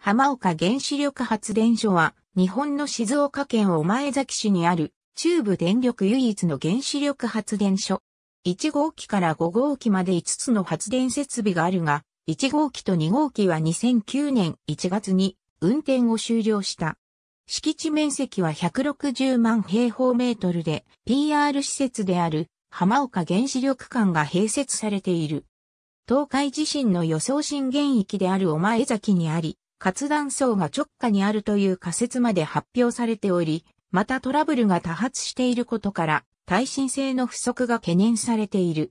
浜岡原子力発電所は、日本の静岡県御前崎市にある、中部電力唯一の原子力発電所。1号機から5号機まで5つの発電設備があるが、1号機と2号機は2009年1月に運転を終了した。敷地面積は160万平方メートルで、PR 施設である浜岡原子力館が併設されている。東海地震の予想震源域である御前崎にあり、活断層が直下にあるという仮説まで発表されており、またトラブルが多発していることから、耐震性の不足が懸念されている。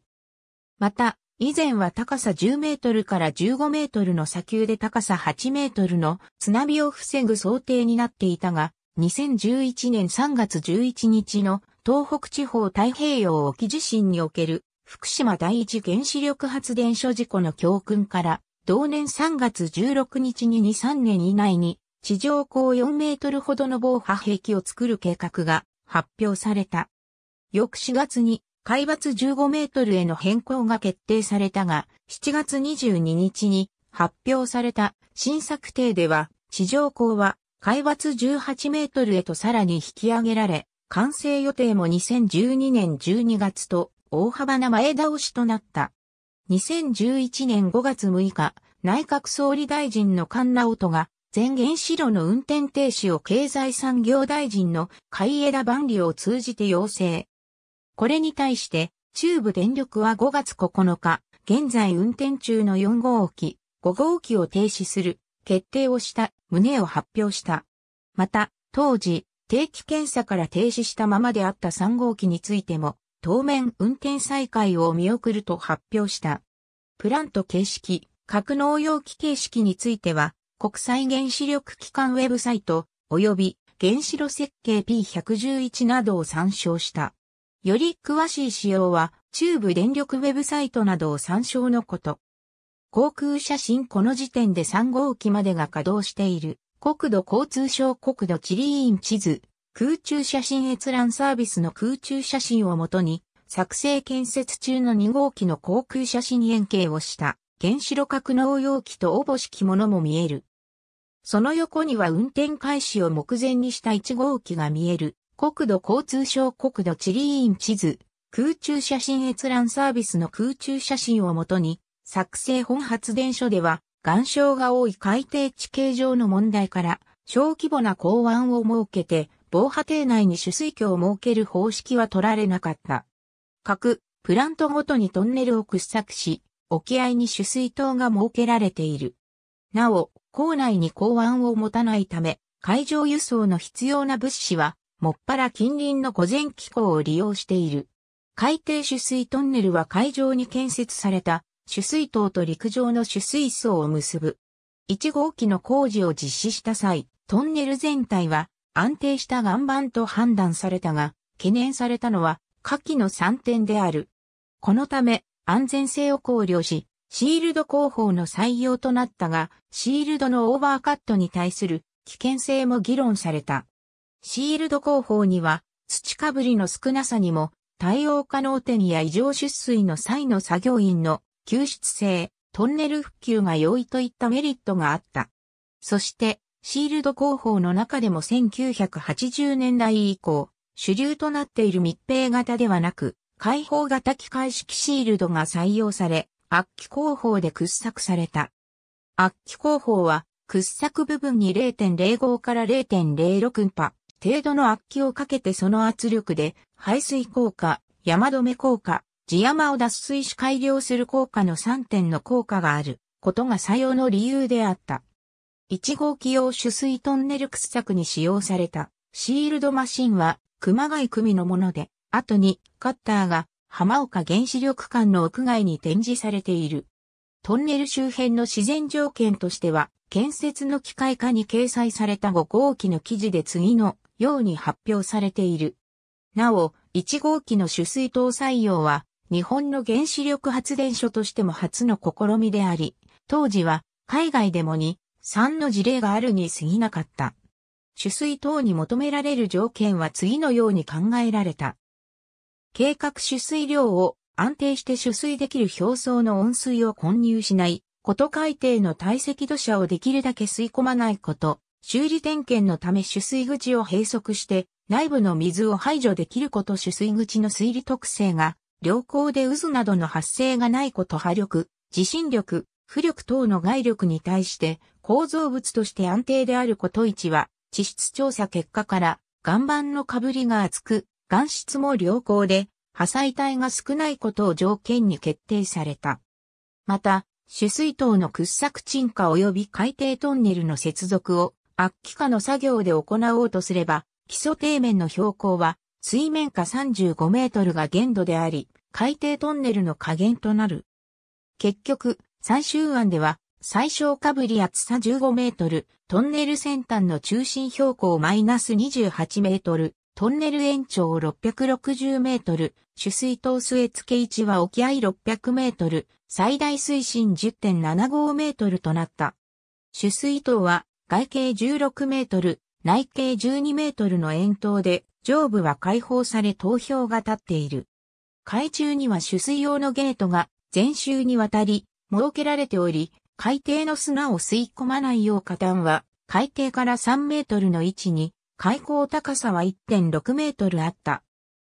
また、以前は高さ10メートルから15メートルの砂丘で高さ8メートルの津波を防ぐ想定になっていたが、2011年3月11日の東北地方太平洋沖地震における福島第一原子力発電所事故の教訓から同年3月16日に23年以内に地上高4メートルほどの防波壁を作る計画が発表された。翌4月に海抜15メートルへの変更が決定されたが、7月22日に発表された新策定では、地上高は海抜18メートルへとさらに引き上げられ、完成予定も2012年12月と大幅な前倒しとなった。2011年5月6日、内閣総理大臣の菅直人が、全原子炉の運転停止を経済産業大臣の海田万里を通じて要請。これに対して、中部電力は5月9日、現在運転中の4号機、5号機を停止する、決定をした、旨を発表した。また、当時、定期検査から停止したままであった3号機についても、当面運転再開を見送ると発表した。プラント形式、格納容器形式については、国際原子力機関ウェブサイト、及び原子炉設計 P111 などを参照した。より詳しい仕様は、中部電力ウェブサイトなどを参照のこと。航空写真この時点で3号機までが稼働している。国土交通省国土地理院地図、空中写真閲覧サービスの空中写真をもとに、作成建設中の2号機の航空写真円形をした原子炉格納容器とおぼしきものも見える。その横には運転開始を目前にした1号機が見える国土交通省国土地理院地図空中写真閲覧サービスの空中写真をもとに作成本発電所では岩礁が多い海底地形上の問題から小規模な港湾を設けて防波堤内に取水橋を設ける方式は取られなかった。各プラントごとにトンネルを掘削し、沖合に取水塔が設けられている。なお、港内に港湾を持たないため、海上輸送の必要な物資は、もっぱら近隣の午前機構を利用している。海底取水トンネルは海上に建設された取水塔と陸上の取水層を結ぶ。1号機の工事を実施した際、トンネル全体は安定した岩盤と判断されたが、懸念されたのは下記の3点である。このため、安全性を考慮し、シールド工法の採用となったが、シールドのオーバーカットに対する危険性も議論された。シールド工法には、土かぶりの少なさにも、対応可能点や異常出水の際の作業員の救出性、トンネル復旧が容易といったメリットがあった。そして、シールド工法の中でも1980年代以降、主流となっている密閉型ではなく、開放型機械式シールドが採用され、圧気工法で掘削された。圧気工法は、掘削部分に0.05から0.06パ程度の圧気をかけてその圧力で排水効果、山止め効果、地山を脱水し改良する効果の3点の効果があることが作用の理由であった。1号機用取水トンネル掘削に使用されたシールドマシンは熊谷組のもので、後にカッターが浜岡原子力館の屋外に展示されている。トンネル周辺の自然条件としては、建設の機械化に掲載された5号機の記事で次のように発表されている。なお、1号機の取水塔採用は、日本の原子力発電所としても初の試みであり、当時は海外でもに3の事例があるに過ぎなかった。取水等に求められる条件は次のように考えられた。計画取水量を安定して取水できる表層の温水を混入しない、こと海底の堆積土砂をできるだけ吸い込まないこと、修理点検のため取水口を閉塞して内部の水を排除できること取水口の水利特性が良好で渦などの発生がないこと波力、地震力、浮力等の外力に対して構造物として安定であること1は、地質調査結果から、岩盤のかぶりが厚く、岩質も良好で、破砕体が少ないことを条件に決定された。また、取水塔の掘削沈下及び海底トンネルの接続を、悪気化の作業で行おうとすれば、基礎底面の標高は、水面下35メートルが限度であり、海底トンネルの下限となる。結局、最終案では、最小かぶり厚さ15メートル、トンネル先端の中心標高マイナス28メートル、トンネル延長660メートル、取水塔末付位置は沖合600メートル、最大水深10.75メートルとなった。取水塔は外径16メートル、内径12メートルの円筒で、上部は開放され投票が立っている。海中には取水用のゲートが全周にわたり設けられており、海底の砂を吸い込まないよう下端は、海底から3メートルの位置に、海溝高さは1.6メートルあった。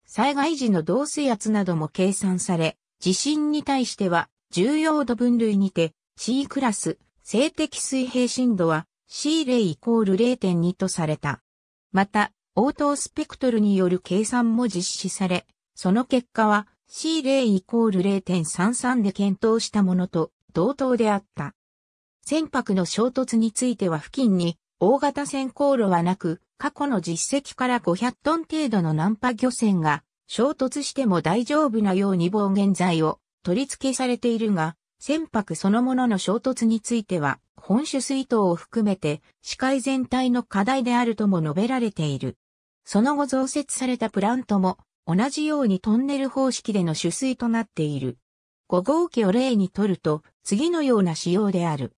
災害時の同水圧なども計算され、地震に対しては、重要度分類にて、C クラス、静的水平振度は C 0イコール0.2とされた。また、応答スペクトルによる計算も実施され、その結果は C 0イコール0.33で検討したものと同等であった。船舶の衝突については付近に大型船航路はなく、過去の実績から500トン程度の難破漁船が衝突しても大丈夫なように防現剤を取り付けされているが、船舶そのものの衝突については、本種水筒を含めて視界全体の課題であるとも述べられている。その後増設されたプラントも同じようにトンネル方式での取水となっている。5号機を例にとると、次のような仕様である。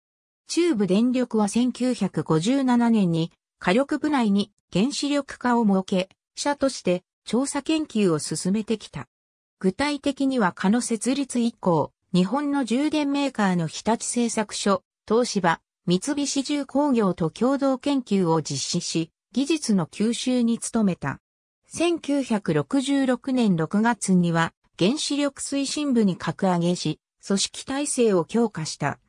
中部電力は1957年に火力部内に原子力化を設け、社として調査研究を進めてきた。具体的には可の設立以降、日本の充電メーカーの日立製作所、東芝、三菱重工業と共同研究を実施し、技術の吸収に努めた。1966年6月には原子力推進部に格上げし、組織体制を強化した。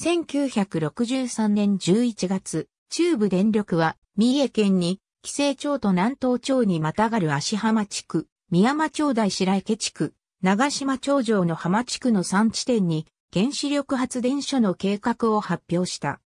1963年11月、中部電力は、三重県に、紀勢町と南東町にまたがる足浜地区、宮間町大白池地区、長島町上の浜地区の3地点に、原子力発電所の計画を発表した。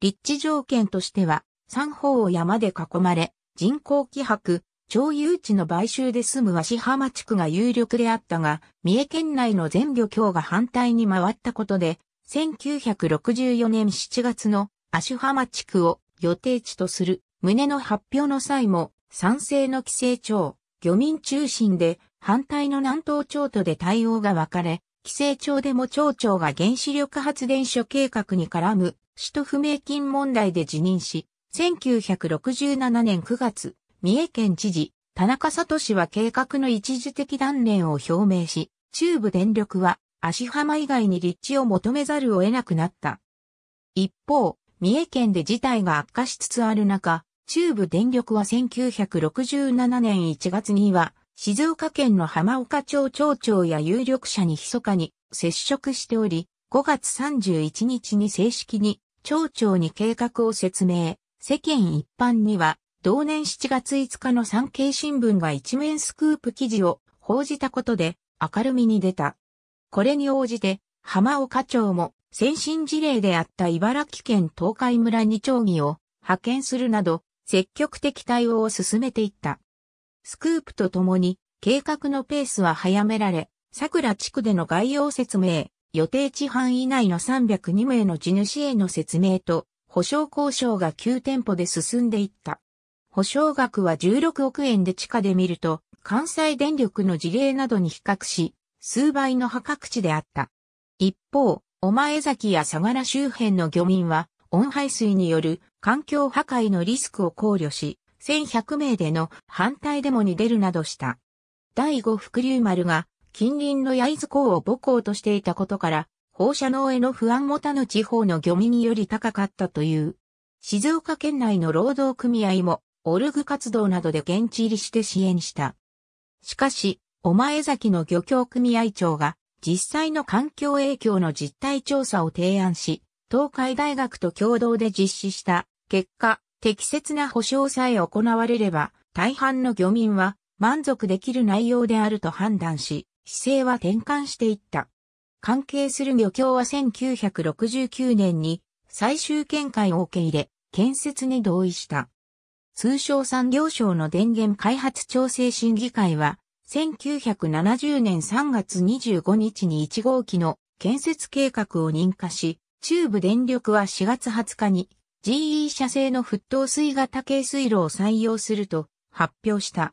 立地条件としては、三方を山で囲まれ、人工気迫、町有地の買収で住む紙浜地区が有力であったが、三重県内の全漁協が反対に回ったことで、1964年7月の紙浜地区を予定地とする旨の発表の際も、賛成の規制庁、漁民中心で、反対の南東町とで対応が分かれ、規制庁でも町長が原子力発電所計画に絡む使途不明金問題で辞任し、1967年9月、三重県知事、田中聡は計画の一時的断念を表明し、中部電力は足浜以外に立地を求めざるを得なくなった。一方、三重県で事態が悪化しつつある中、中部電力は1967年1月には、静岡県の浜岡町町長や有力者に密かに接触しており、5月31日に正式に町長に計画を説明、世間一般には同年7月5日の産経新聞が一面スクープ記事を報じたことで明るみに出た。これに応じて、浜岡町も先進事例であった茨城県東海村に町議を派遣するなど、積極的対応を進めていった。スクープとともに、計画のペースは早められ、桜地区での概要説明、予定地範囲内の302名の地主への説明と、保証交渉が9店舗で進んでいった。保証額は16億円で地下で見ると、関西電力の事例などに比較し、数倍の破格値であった。一方、お前崎や相良周辺の漁民は、温排水による環境破壊のリスクを考慮し、1100名での反対デモに出るなどした。第五福竜丸が近隣の焼津港を母港としていたことから、放射能への不安も他の地方の漁民より高かったという。静岡県内の労働組合もオルグ活動などで現地入りして支援した。しかし、お前崎の漁協組合長が実際の環境影響の実態調査を提案し、東海大学と共同で実施した結果、適切な保障さえ行われれば、大半の漁民は満足できる内容であると判断し、姿勢は転換していった。関係する漁協は1969年に最終見解を受け入れ、建設に同意した。通称産業省の電源開発調整審議会は、1970年3月25日に1号機の建設計画を認可し、中部電力は4月20日に GE 社製の沸騰水型軽水路を採用すると発表した。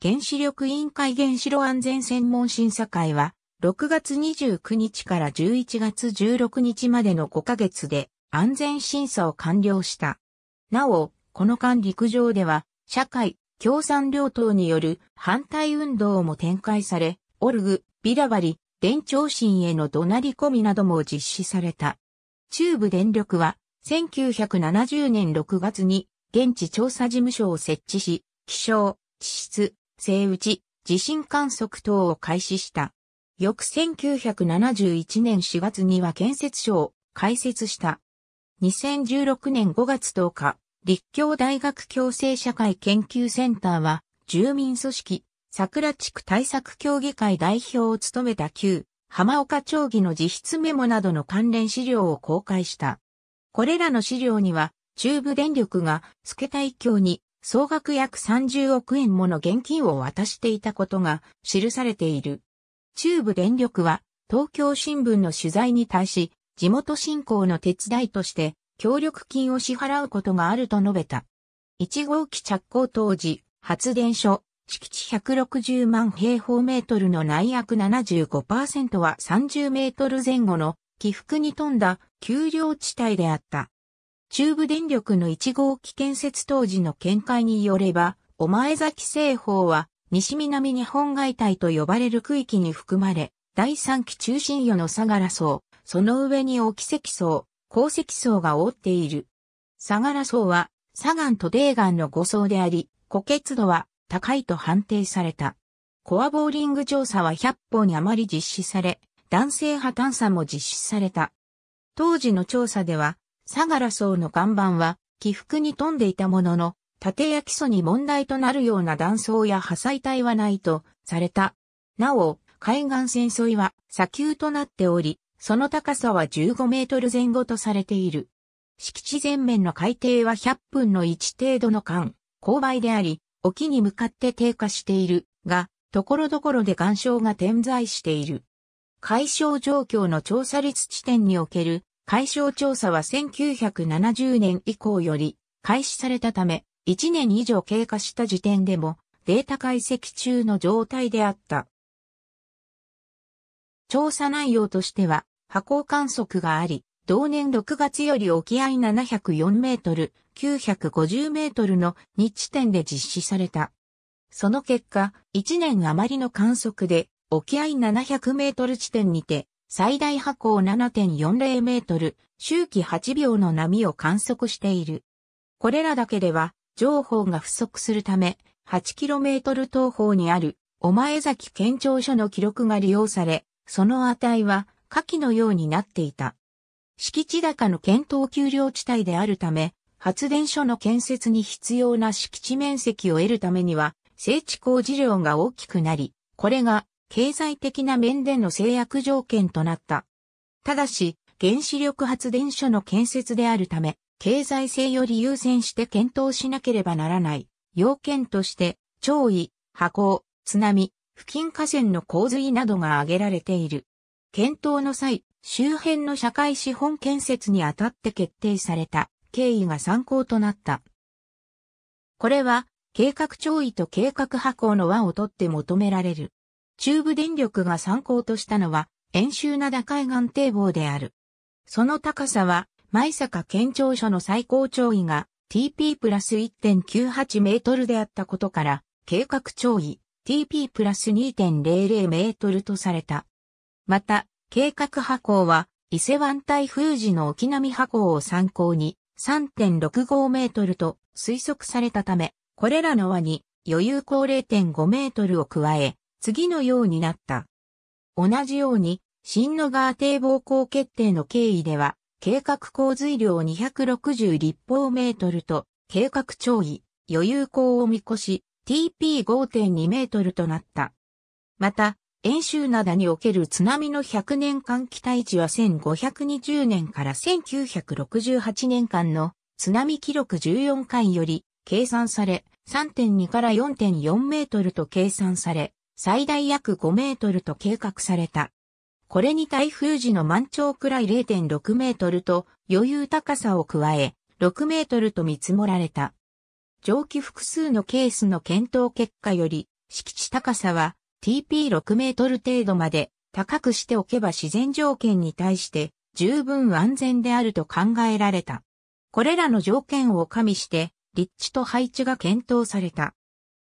原子力委員会原子炉安全専門審査会は、6月29日から11月16日までの5ヶ月で安全審査を完了した。なお、この間陸上では、社会、共産両党による反対運動も展開され、オルグ、ビラバリ、電長神への怒鳴り込みなども実施された。中部電力は、1970年6月に現地調査事務所を設置し、気象、地質、生打ち、地震観測等を開始した。翌1971年4月には建設所を開設した。2016年5月10日、立教大学共生社会研究センターは、住民組織、桜地区対策協議会代表を務めた旧、浜岡町議の自筆メモなどの関連資料を公開した。これらの資料には、中部電力が、助太教に、総額約30億円もの現金を渡していたことが記されている。中部電力は、東京新聞の取材に対し、地元振興の手伝いとして、協力金を支払うことがあると述べた。1号機着工当時、発電所、敷地160万平方メートルの内約75%は30メートル前後の起伏に富んだ丘陵地帯であった。中部電力の1号機建設当時の見解によれば、お前崎製法は西南日本外帯と呼ばれる区域に含まれ、第3期中心予の相良層、その上に沖石層、鉱石層が覆っている。相良層は、砂岩と泥岩の5層であり、固結度は高いと判定された。コアボーリング調査は100本に余り実施され、男性破探査も実施された。当時の調査では、相良層の岩盤は起伏に富んでいたものの、縦や基礎に問題となるような断層や破砕体はないとされた。なお、海岸線沿いは砂丘となっており、その高さは15メートル前後とされている。敷地全面の海底は100分の1程度の間、勾配であり、沖に向かって低下しているが、ところどころで岩礁が点在している。解消状況の調査率地点における解消調査は1970年以降より開始されたため、1年以上経過した時点でもデータ解析中の状態であった。調査内容としては、波高観測があり、同年6月より沖合704メートル、950メートルの2地点で実施された。その結果、1年余りの観測で、沖合700メートル地点にて、最大波高7.40メートル、周期8秒の波を観測している。これらだけでは、情報が不足するため、8トル東方にある、お前崎県庁所の記録が利用され、その値は、下記のようになっていた。敷地高の検討給料地帯であるため、発電所の建設に必要な敷地面積を得るためには、整地工事量が大きくなり、これが経済的な面での制約条件となった。ただし、原子力発電所の建設であるため、経済性より優先して検討しなければならない。要件として、潮位、波高、津波、付近河川の洪水などが挙げられている。検討の際、周辺の社会資本建設にあたって決定された経緯が参考となった。これは、計画調位と計画破行の和をとって求められる。中部電力が参考としたのは、遠州灘海岸堤防である。その高さは、前坂県庁所の最高潮位が TP プラス1.98メートルであったことから、計画潮位 TP プラス2.00メートルとされた。また、計画波高は、伊勢湾台風時の沖波波高を参考に3.65メートルと推測されたため、これらの輪に余裕高0.5メートルを加え、次のようになった。同じように、新野川堤防高決定の経緯では、計画洪水量260立方メートルと、計画潮位、余裕高を見越し、TP5.2 メートルとなった。また、遠州灘における津波の100年間期待値は1520年から1968年間の津波記録14回より計算され3.2から4.4メートルと計算され最大約5メートルと計画された。これに台風時の満潮くらい0.6メートルと余裕高さを加え、6メートルと見積もられた。蒸気複数のケースの検討結果より、敷地高さは TP6 メートル程度まで高くしておけば自然条件に対して十分安全であると考えられた。これらの条件を加味して立地と配置が検討された。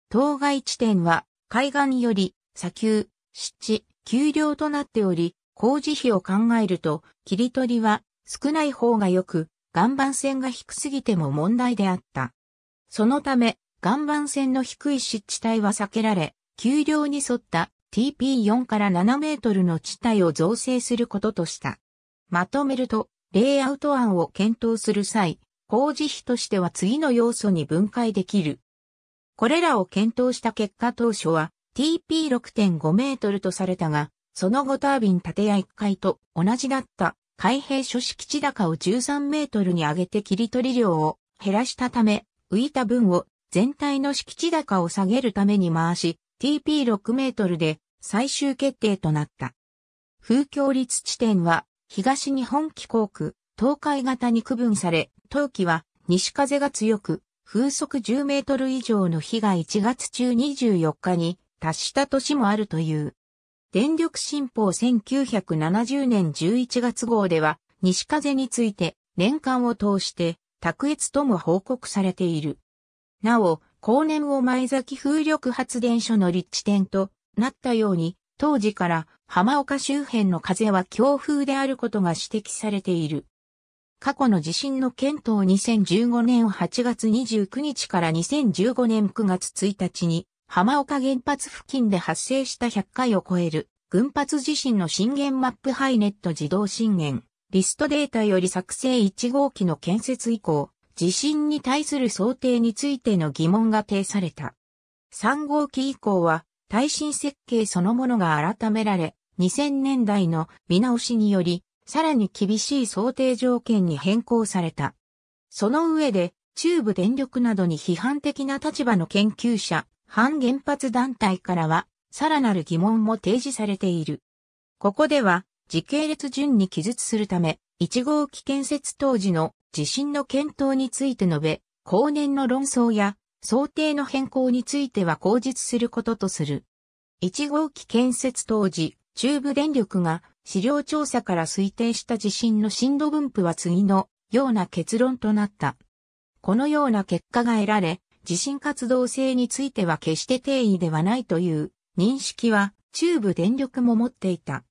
当該地点は海岸より砂丘、湿地、丘陵となっており、工事費を考えると切り取りは少ない方が良く、岩盤線が低すぎても問題であった。そのため、岩盤線の低い湿地帯は避けられ、丘陵に沿った TP4 から7メートルの地帯を造成することとした。まとめると、レイアウト案を検討する際、工事費としては次の要素に分解できる。これらを検討した結果当初は TP6.5 メートルとされたが、その後タービン建屋1階と同じだった開閉書式地高を13メートルに上げて切り取り量を減らしたため、浮いた分を全体の敷地高を下げるために回し、TP6 メートルで最終決定となった。風強率地点は東日本気候区、東海型に区分され、冬季は西風が強く、風速10メートル以上の日が1月中24日に達した年もあるという。電力新報1970年11月号では、西風について年間を通して卓越とも報告されている。なお、後年を前崎風力発電所の立地点となったように、当時から浜岡周辺の風は強風であることが指摘されている。過去の地震の検討2015年8月29日から2015年9月1日に浜岡原発付近で発生した100回を超える群発地震の震源マップハイネット自動震源リストデータより作成1号機の建設以降、地震に対する想定についての疑問が呈された。3号機以降は、耐震設計そのものが改められ、2000年代の見直しにより、さらに厳しい想定条件に変更された。その上で、中部電力などに批判的な立場の研究者、反原発団体からは、さらなる疑問も提示されている。ここでは、時系列順に記述するため、1号機建設当時の地震の検討について述べ、後年の論争や想定の変更については口実することとする。1号機建設当時、中部電力が資料調査から推定した地震の震度分布は次のような結論となった。このような結果が得られ、地震活動性については決して定義ではないという認識は中部電力も持っていた。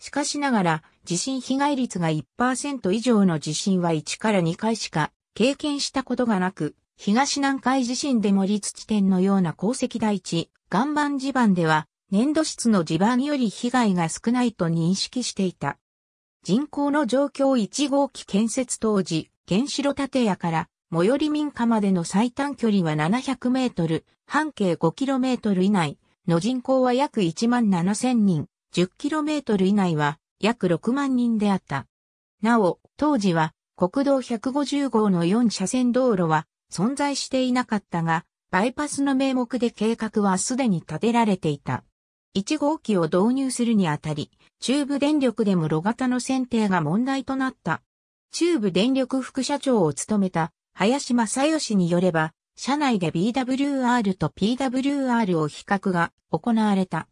しかしながら地震被害率が1%以上の地震は1から2回しか経験したことがなく、東南海地震で森土地点のような鉱石台地、岩盤地盤では粘土質の地盤より被害が少ないと認識していた。人口の状況1号機建設当時、原子炉建屋から最寄り民家までの最短距離は700メートル、半径5キロメートル以内の人口は約1万7000人、10キロメートル以内は約6万人であった。なお、当時は国道150号の4車線道路は存在していなかったが、バイパスの名目で計画はすでに立てられていた。1号機を導入するにあたり、中部電力でも路型の選定が問題となった。中部電力副社長を務めた林正義によれば、社内で BWR と PWR を比較が行われた。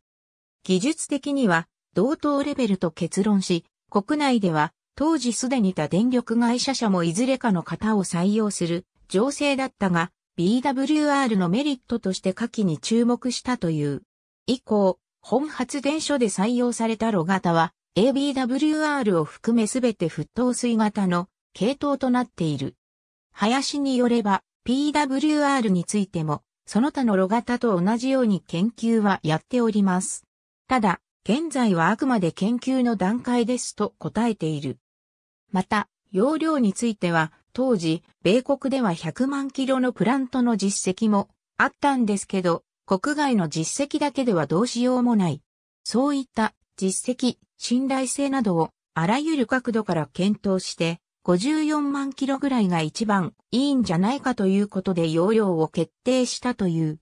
技術的には同等レベルと結論し、国内では当時すでにた電力会社社もいずれかの型を採用する情勢だったが、BWR のメリットとして下記に注目したという。以降、本発電所で採用された炉型は、ABWR を含めすべて沸騰水型の系統となっている。林によれば、PWR についても、その他の炉型と同じように研究はやっております。ただ、現在はあくまで研究の段階ですと答えている。また、容量については、当時、米国では100万キロのプラントの実績もあったんですけど、国外の実績だけではどうしようもない。そういった実績、信頼性などをあらゆる角度から検討して、54万キロぐらいが一番いいんじゃないかということで容量を決定したという。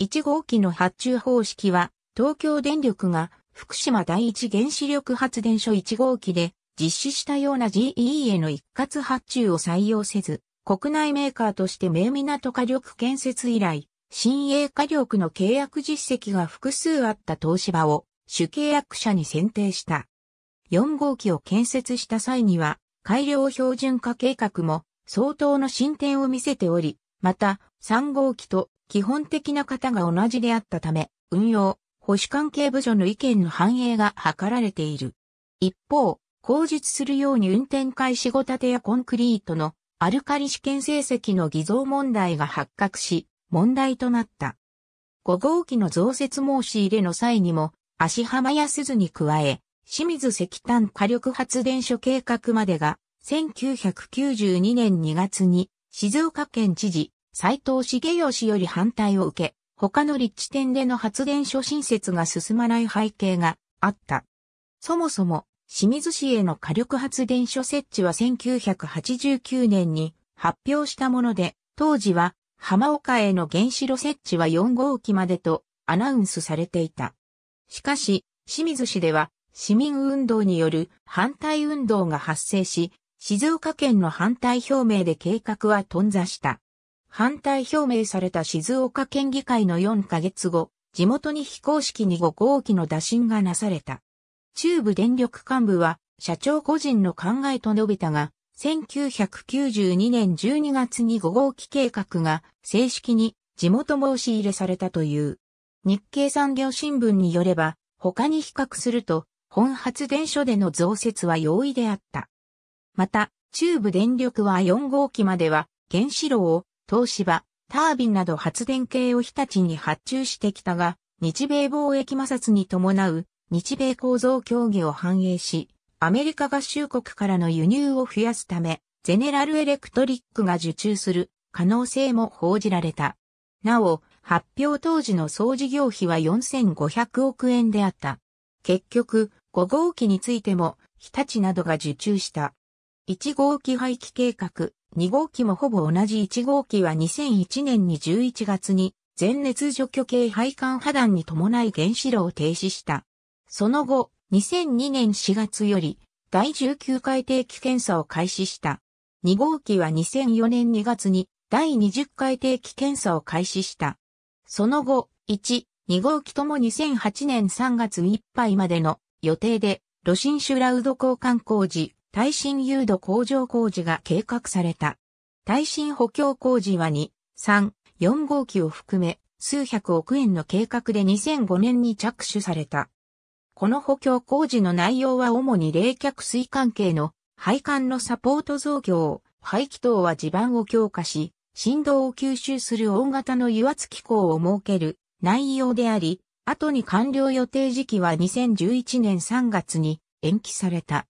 1号機の発注方式は東京電力が福島第一原子力発電所1号機で実施したような GE への一括発注を採用せず、国内メーカーとして名港火力建設以来、新鋭火力の契約実績が複数あった東芝を主契約者に選定した。4号機を建設した際には、改良標準化計画も相当の進展を見せており、また3号機と基本的な型が同じであったため、運用、保守関係部署の意見の反映が図られている。一方、口述するように運転開始後建てやコンクリートのアルカリ試験成績の偽造問題が発覚し、問題となった。5号機の増設申し入れの際にも、足浜や鈴に加え、清水石炭火力発電所計画までが、1992年2月に、静岡県知事、斉藤茂義より反対を受け、他の立地点での発電所新設が進まない背景があった。そもそも、清水市への火力発電所設置は1989年に発表したもので、当時は浜岡への原子炉設置は4号機までとアナウンスされていた。しかし、清水市では市民運動による反対運動が発生し、静岡県の反対表明で計画は頓挫した。反対表明された静岡県議会の4ヶ月後、地元に非公式に5号機の打診がなされた。中部電力幹部は、社長個人の考えと述べたが、1992年12月に5号機計画が正式に地元申し入れされたという。日経産業新聞によれば、他に比較すると、本発電所での増設は容易であった。また、中部電力は4号機までは原子炉を東芝、タービンなど発電系を日立に発注してきたが、日米貿易摩擦に伴う日米構造協議を反映し、アメリカ合衆国からの輸入を増やすため、ゼネラルエレクトリックが受注する可能性も報じられた。なお、発表当時の総事業費は4500億円であった。結局、5号機についても日立などが受注した。1号機廃棄計画、2号機もほぼ同じ1号機は2001年に11月に全熱除去系配管破断に伴い原子炉を停止した。その後、2002年4月より第19回定期検査を開始した。2号機は2004年2月に第20回定期検査を開始した。その後、1、2号機とも2008年3月いっぱいまでの予定で、ロシンシュラウド交換工事、耐震誘導工場工事が計画された。耐震補強工事は2、3、4号機を含め数百億円の計画で2005年に着手された。この補強工事の内容は主に冷却水関係の配管のサポート増強、排気等は地盤を強化し、振動を吸収する大型の油圧機構を設ける内容であり、後に完了予定時期は2011年3月に延期された。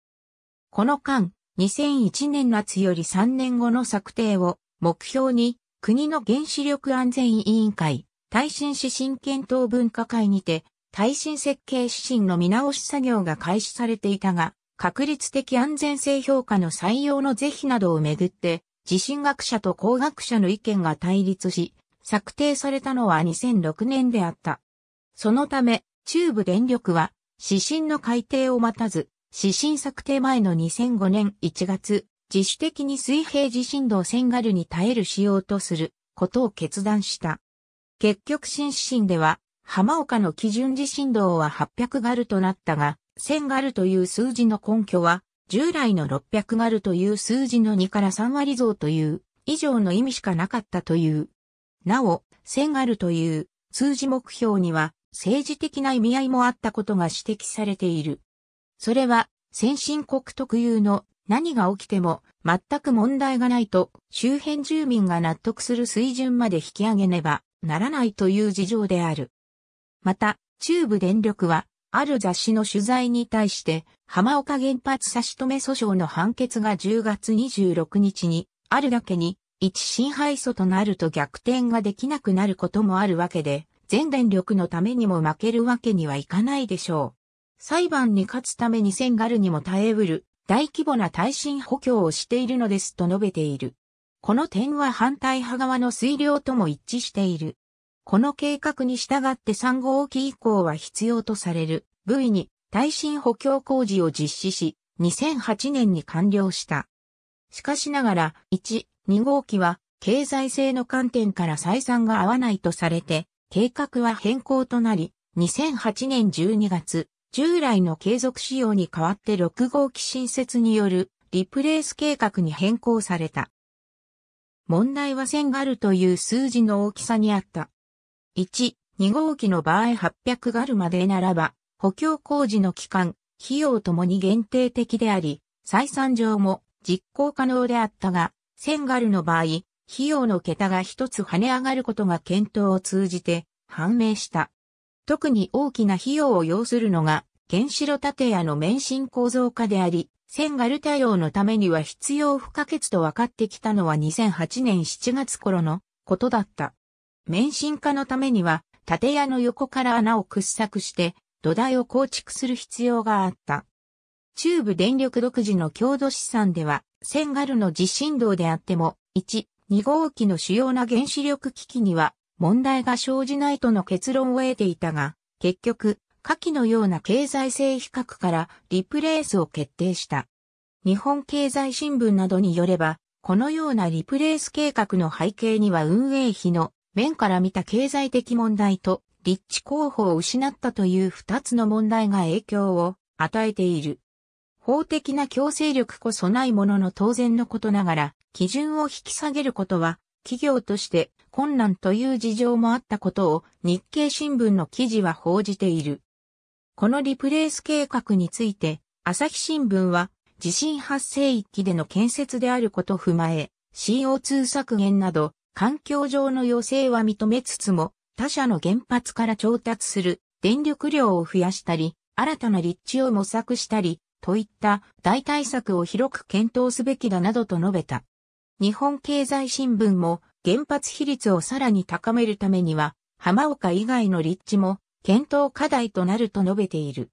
この間、2001年夏より3年後の策定を目標に、国の原子力安全委員会、耐震指針検討分科会にて、耐震設計指針の見直し作業が開始されていたが、確率的安全性評価の採用の是非などをめぐって、地震学者と工学者の意見が対立し、策定されたのは2006年であった。そのため、中部電力は指針の改定を待たず、指針策定前の2005年1月、自主的に水平地震動線ガルに耐える仕様とすることを決断した。結局新指針では、浜岡の基準地震動は800ガルとなったが、1000ガルという数字の根拠は、従来の600ガルという数字の2から3割増という、以上の意味しかなかったという。なお、1000ガルという数字目標には、政治的な意味合いもあったことが指摘されている。それは先進国特有の何が起きても全く問題がないと周辺住民が納得する水準まで引き上げねばならないという事情である。また、中部電力はある雑誌の取材に対して浜岡原発差し止め訴訟の判決が10月26日にあるだけに一新敗訴となると逆転ができなくなることもあるわけで、全電力のためにも負けるわけにはいかないでしょう。裁判に勝つために千ガルにも耐えうる大規模な耐震補強をしているのですと述べている。この点は反対派側の推量とも一致している。この計画に従って3号機以降は必要とされる部位に耐震補強工事を実施し、2008年に完了した。しかしながら、1、2号機は経済性の観点から採算が合わないとされて、計画は変更となり、2008年12月、従来の継続仕様に代わって6号機新設によるリプレース計画に変更された。問題は1000ガルという数字の大きさにあった。1、2号機の場合800ガルまでならば、補強工事の期間、費用ともに限定的であり、採算上も実行可能であったが、1000ガルの場合、費用の桁が一つ跳ね上がることが検討を通じて判明した。特に大きな費用を要するのが、原子炉建屋の免震構造化であり、線ガル対応のためには必要不可欠と分かってきたのは2008年7月頃のことだった。免震化のためには、建屋の横から穴を掘削して、土台を構築する必要があった。中部電力独自の強度資産では、線ガルの地震動であっても、1、2号機の主要な原子力機器には問題が生じないとの結論を得ていたが、結局、下記のような経済性比較からリプレースを決定した。日本経済新聞などによれば、このようなリプレース計画の背景には運営費の面から見た経済的問題と立地候補を失ったという二つの問題が影響を与えている。法的な強制力こそないものの当然のことながら、基準を引き下げることは企業として困難という事情もあったことを日経新聞の記事は報じている。このリプレース計画について、朝日新聞は地震発生域での建設であることを踏まえ、CO2 削減など環境上の要請は認めつつも、他社の原発から調達する電力量を増やしたり、新たな立地を模索したり、といった代替策を広く検討すべきだなどと述べた。日本経済新聞も原発比率をさらに高めるためには、浜岡以外の立地も検討課題となると述べている。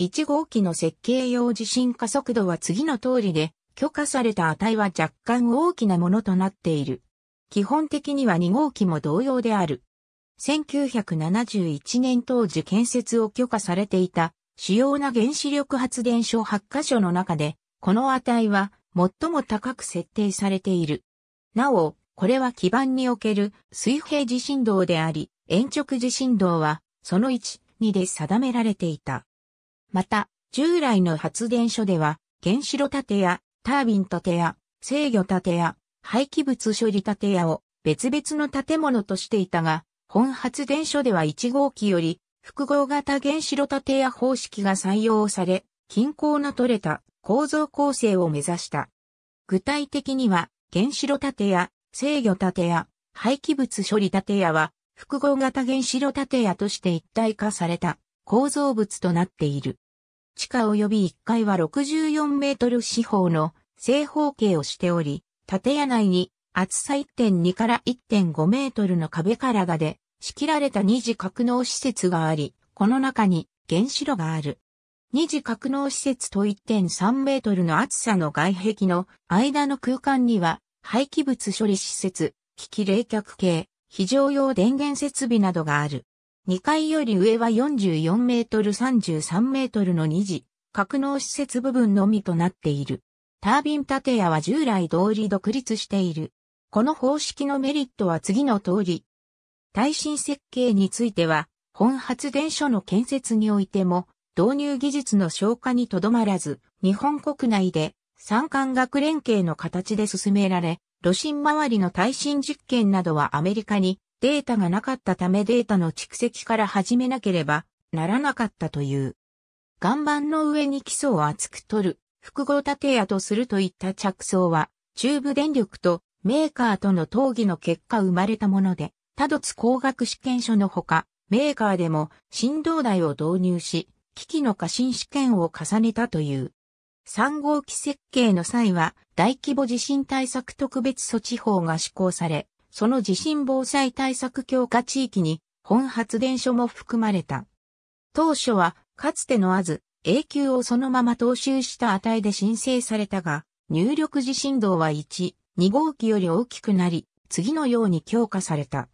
1号機の設計用地震加速度は次の通りで、許可された値は若干大きなものとなっている。基本的には2号機も同様である。1971年当時建設を許可されていた主要な原子力発電所8カ所の中で、この値は最も高く設定されている。なお、これは基盤における水平地震動であり、延直地震動はその1、2で定められていた。また、従来の発電所では、原子炉建やタービン建や制御建や廃棄物処理建屋を別々の建物としていたが、本発電所では1号機より複合型原子炉建屋方式が採用され、均衡の取れた構造構成を目指した。具体的には、原子炉建屋、制御建屋、廃棄物処理建屋は、複合型原子炉建屋として一体化された構造物となっている。地下及び1階は64メートル四方の正方形をしており、建屋内に厚さ1.2から1.5メートルの壁からがで仕切られた二次格納施設があり、この中に原子炉がある。二次格納施設と1.3メートルの厚さの外壁の間の空間には、廃棄物処理施設、機器冷却系、非常用電源設備などがある。2階より上は44メートル33メートルの二次、格納施設部分のみとなっている。タービン建屋は従来通り独立している。この方式のメリットは次の通り。耐震設計については、本発電所の建設においても、導入技術の消化にとどまらず、日本国内で産官学連携の形で進められ、炉心周りの耐震実験などはアメリカにデータがなかったためデータの蓄積から始めなければならなかったという。岩盤の上に基礎を厚く取る、複合建屋とするといった着想は、中部電力とメーカーとの討議の結果生まれたもので、多度津工学試験所のほか、メーカーでも振動台を導入し、機器の過信試験を重ねたという。3号機設計の際は大規模地震対策特別措置法が施行され、その地震防災対策強化地域に本発電所も含まれた。当初はかつてのあず、永久をそのまま踏襲した値で申請されたが、入力地震動は1、2号機より大きくなり、次のように強化された。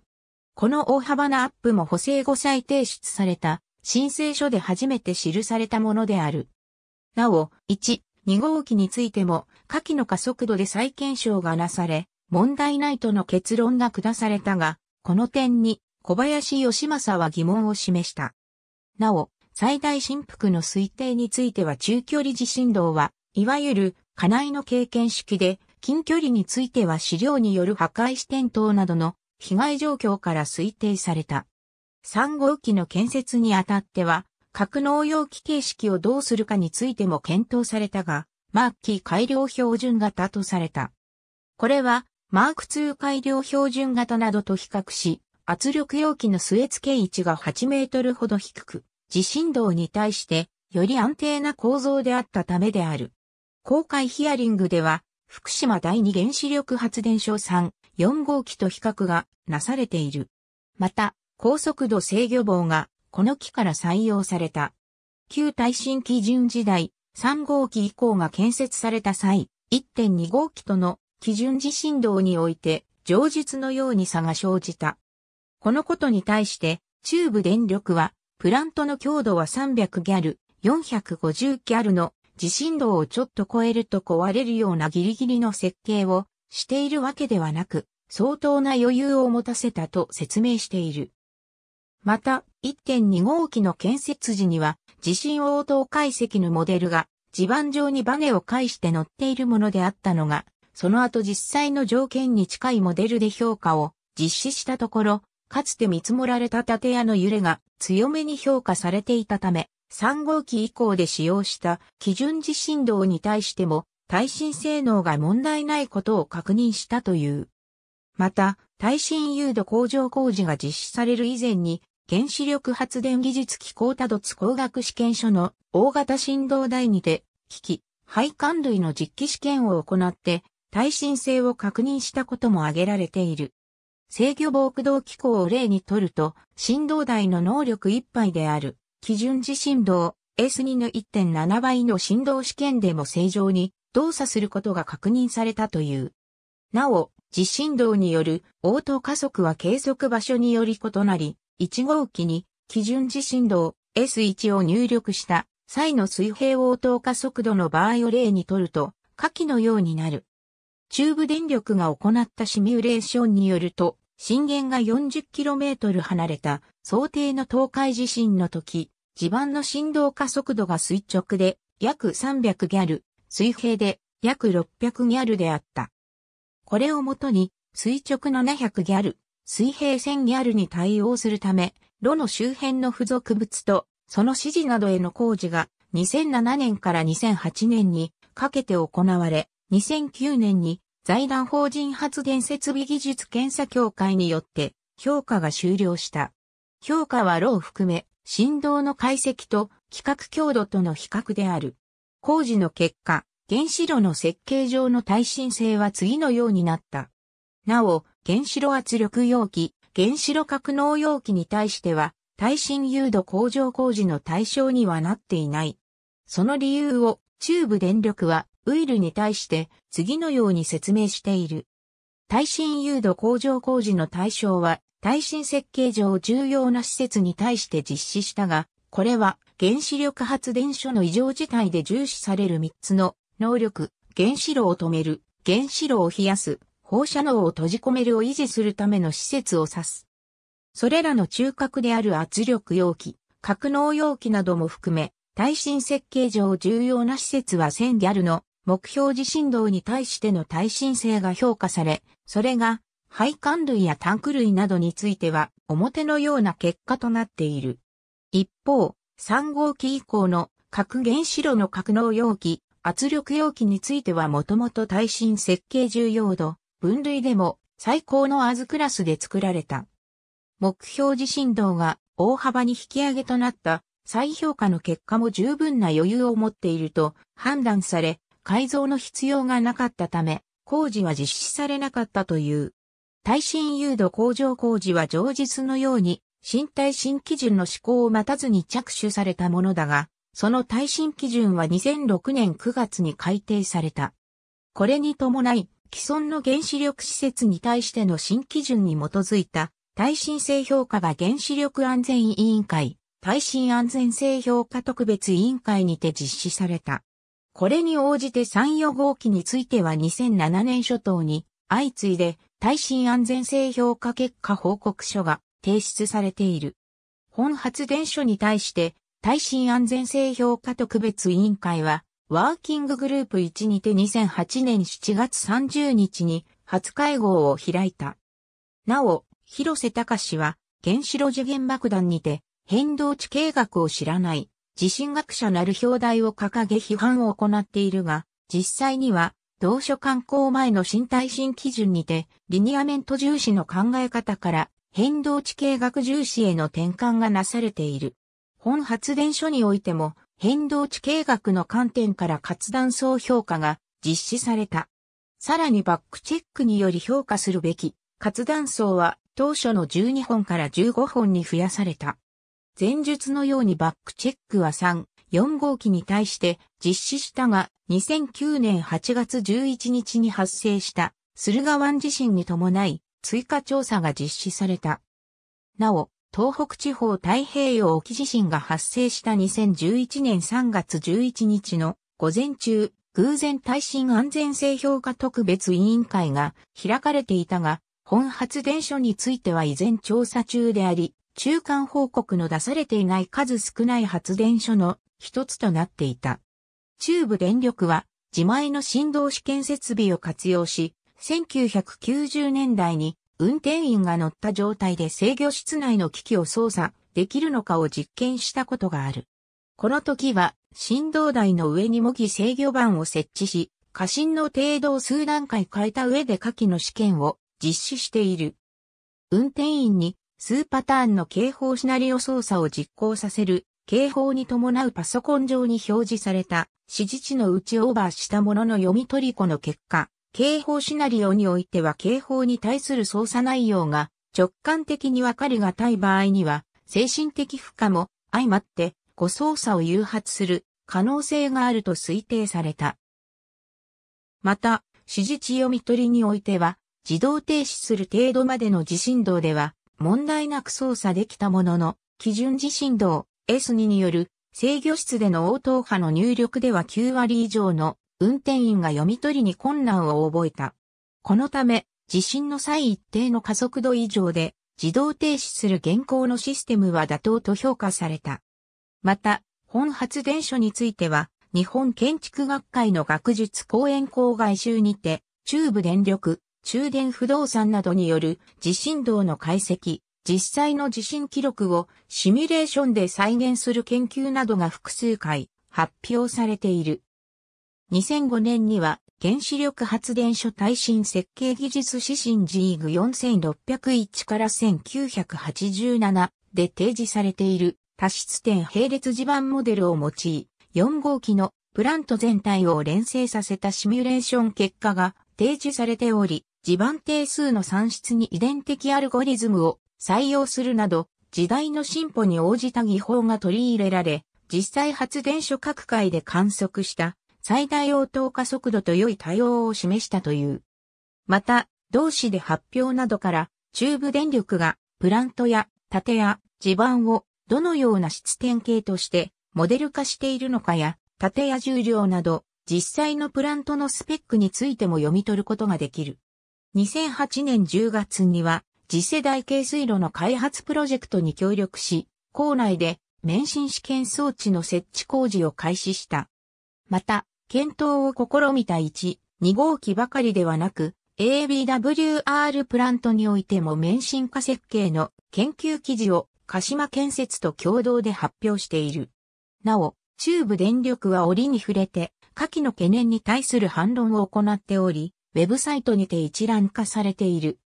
この大幅なアップも補正後再提出された申請書で初めて記されたものである。なお、1、2号機についても、下記の加速度で再検証がなされ、問題ないとの結論が下されたが、この点に小林義正は疑問を示した。なお、最大振幅の推定については中距離地震動は、いわゆる、家内の経験式で、近距離については資料による破壊視点等などの被害状況から推定された。3号機の建設にあたっては、格納容器形式をどうするかについても検討されたが、マーキー改良標準型とされた。これは、マーク2改良標準型などと比較し、圧力容器の据え付け位置が8メートルほど低く、地震動に対してより安定な構造であったためである。公開ヒアリングでは、福島第二原子力発電所3、4号機と比較がなされている。また、高速度制御棒がこの機から採用された。旧耐震基準時代3号機以降が建設された際、1.2号機との基準地震動において、上述のように差が生じた。このことに対して、中部電力は、プラントの強度は300ギャル、450ギャルの地震動をちょっと超えると壊れるようなギリギリの設計をしているわけではなく、相当な余裕を持たせたと説明している。また、1.2号機の建設時には、地震応答解析のモデルが、地盤上にバネを介して乗っているものであったのが、その後実際の条件に近いモデルで評価を実施したところ、かつて見積もられた建屋の揺れが強めに評価されていたため、3号機以降で使用した基準地震動に対しても耐震性能が問題ないことを確認したという。また、耐震誘導工場工事が実施される以前に原子力発電技術機構多度津工学試験所の大型振動台にて、機器、配管類の実機試験を行って、耐震性を確認したことも挙げられている。制御防駆動機構を例にとると、振動台の能力いっぱいである、基準時振動 S2 の1.7倍の振動試験でも正常に動作することが確認されたという。なお、地震動による応答加速は計測場所により異なり、1号機に基準時振動 S1 を入力した際の水平応答化速度の場合を例にとると、下記のようになる。中部電力が行ったシミュレーションによると、震源が 40km 離れた想定の東海地震の時、地盤の振動加速度が垂直で約300ギャル、水平で約600ギャルであった。これをもとに垂直700ギャル、水平線ギャルに対応するため、炉の周辺の付属物と、その指示などへの工事が、2007年から2008年にかけて行われ、2009年に財団法人発電設備技術検査協会によって評価が終了した。評価は炉を含め、振動の解析と規格強度との比較である。工事の結果、原子炉の設計上の耐震性は次のようになった。なお、原子炉圧力容器、原子炉格納容器に対しては、耐震誘導工場工事の対象にはなっていない。その理由を中部電力はウイルに対して次のように説明している。耐震誘導工場工事の対象は耐震設計上重要な施設に対して実施したが、これは原子力発電所の異常事態で重視される3つの能力、原子炉を止める、原子炉を冷やす、放射能を閉じ込めるを維持するための施設を指す。それらの中核である圧力容器、格納容器なども含め、耐震設計上重要な施設は1000ギャルの目標地震動に対しての耐震性が評価され、それが配管類やタンク類などについては表のような結果となっている。一方、3号機以降の核原子炉の格納容器、圧力容器についてはもともと耐震設計重要度、分類でも最高のアズクラスで作られた。目標地震動が大幅に引き上げとなった再評価の結果も十分な余裕を持っていると判断され、改造の必要がなかったため、工事は実施されなかったという。耐震誘導工場工事は常日のように、新耐震基準の施行を待たずに着手されたものだが、その耐震基準は2006年9月に改定された。これに伴い、既存の原子力施設に対しての新基準に基づいた耐震性評価は原子力安全委員会、耐震安全性評価特別委員会にて実施された。これに応じて3 4号機については2007年初頭に相次いで耐震安全性評価結果報告書が提出されている。本発電所に対して耐震安全性評価特別委員会はワーキンググループ1にて2008年7月30日に初会合を開いた。なお、広瀬隆は原子炉次元爆弾にて変動地形学を知らない地震学者なる表題を掲げ批判を行っているが、実際には同書刊行前の新耐震基準にてリニアメント重視の考え方から変動地形学重視への転換がなされている。本発電所においても変動地形学の観点から活断層評価が実施された。さらにバックチェックにより評価するべき活断層は当初の12本から15本に増やされた。前述のようにバックチェックは3、4号機に対して実施したが2009年8月11日に発生した駿河湾地震に伴い追加調査が実施された。なお、東北地方太平洋沖地震が発生した2011年3月11日の午前中、偶然耐震安全性評価特別委員会が開かれていたが、本発電所については依然調査中であり、中間報告の出されていない数少ない発電所の一つとなっていた。中部電力は自前の振動試験設備を活用し、1990年代に運転員が乗った状態で制御室内の機器を操作できるのかを実験したことがある。この時は振動台の上に模擬制御盤を設置し、過信の程度を数段階変えた上で下記の試験を実施している。運転員に数パターンの警報シナリオ操作を実行させる警報に伴うパソコン上に表示された指示値のうちオーバーしたものの読み取り子の結果、警報シナリオにおいては警報に対する捜査内容が直感的にわかりがたい場合には、精神的負荷も相まって誤操作を誘発する可能性があると推定された。また、指示値読み取りにおいては、自動停止する程度までの地震動では、問題なく操作できたものの、基準地震動 S2 による制御室での応答波の入力では9割以上の運転員が読み取りに困難を覚えた。このため、地震の際一定の加速度以上で自動停止する現行のシステムは妥当と評価された。また、本発電所については、日本建築学会の学術講演校外集にて、中部電力、中電不動産などによる地震動の解析、実際の地震記録をシミュレーションで再現する研究などが複数回発表されている。2005年には原子力発電所耐震設計技術指針 G g 4601から1987で提示されている多質点並列地盤モデルを用い、4号機のプラント全体を連成させたシミュレーション結果が提示されており、地盤定数の算出に遺伝的アルゴリズムを採用するなど、時代の進歩に応じた技法が取り入れられ、実際発電所各界で観測した最大応答加速度と良い対応を示したという。また、同市で発表などから、中部電力がプラントや建屋、地盤をどのような質典型としてモデル化しているのかや、建屋重量など実際のプラントのスペックについても読み取ることができる。2008年10月には次世代軽水路の開発プロジェクトに協力し、校内で免震試験装置の設置工事を開始した。また、検討を試みた1、2号機ばかりではなく、ABWR プラントにおいても免震化設計の研究記事を鹿島建設と共同で発表している。なお、中部電力は折に触れて、下記の懸念に対する反論を行っており、ウェブサイトにて一覧化されている。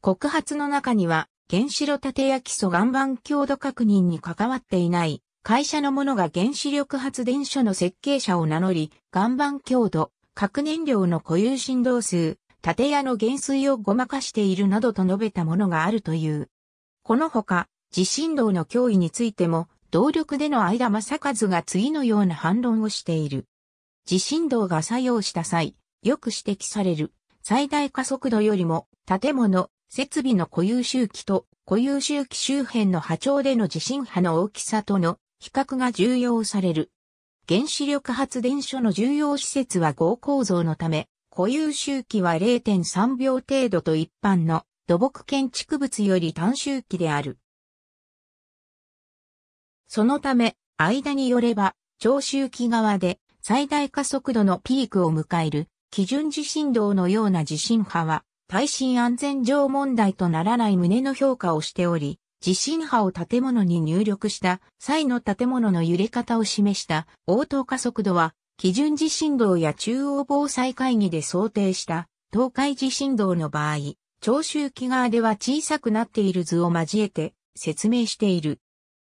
告発の中には、原子炉建屋基礎岩盤強度確認に関わっていない会社の者が原子力発電所の設計者を名乗り、岩盤強度、核燃料の固有振動数、建屋の減衰をごまかしているなどと述べたものがあるという。このほか、地震動の脅威についても、動力での間正和が次のような反論をしている。地震動が作用した際、よく指摘される、最大加速度よりも、建物、設備の固有周期と固有周期周辺の波長での地震波の大きさとの比較が重要される。原子力発電所の重要施設は合構造のため、固有周期は0.3秒程度と一般の土木建築物より短周期である。そのため、間によれば、長周期側で最大加速度のピークを迎える基準地震動のような地震波は耐震安全上問題とならない旨の評価をしており、地震波を建物に入力した際の建物の揺れ方を示した応答加速度は基準地震動や中央防災会議で想定した東海地震動の場合、長周期側では小さくなっている図を交えて説明している。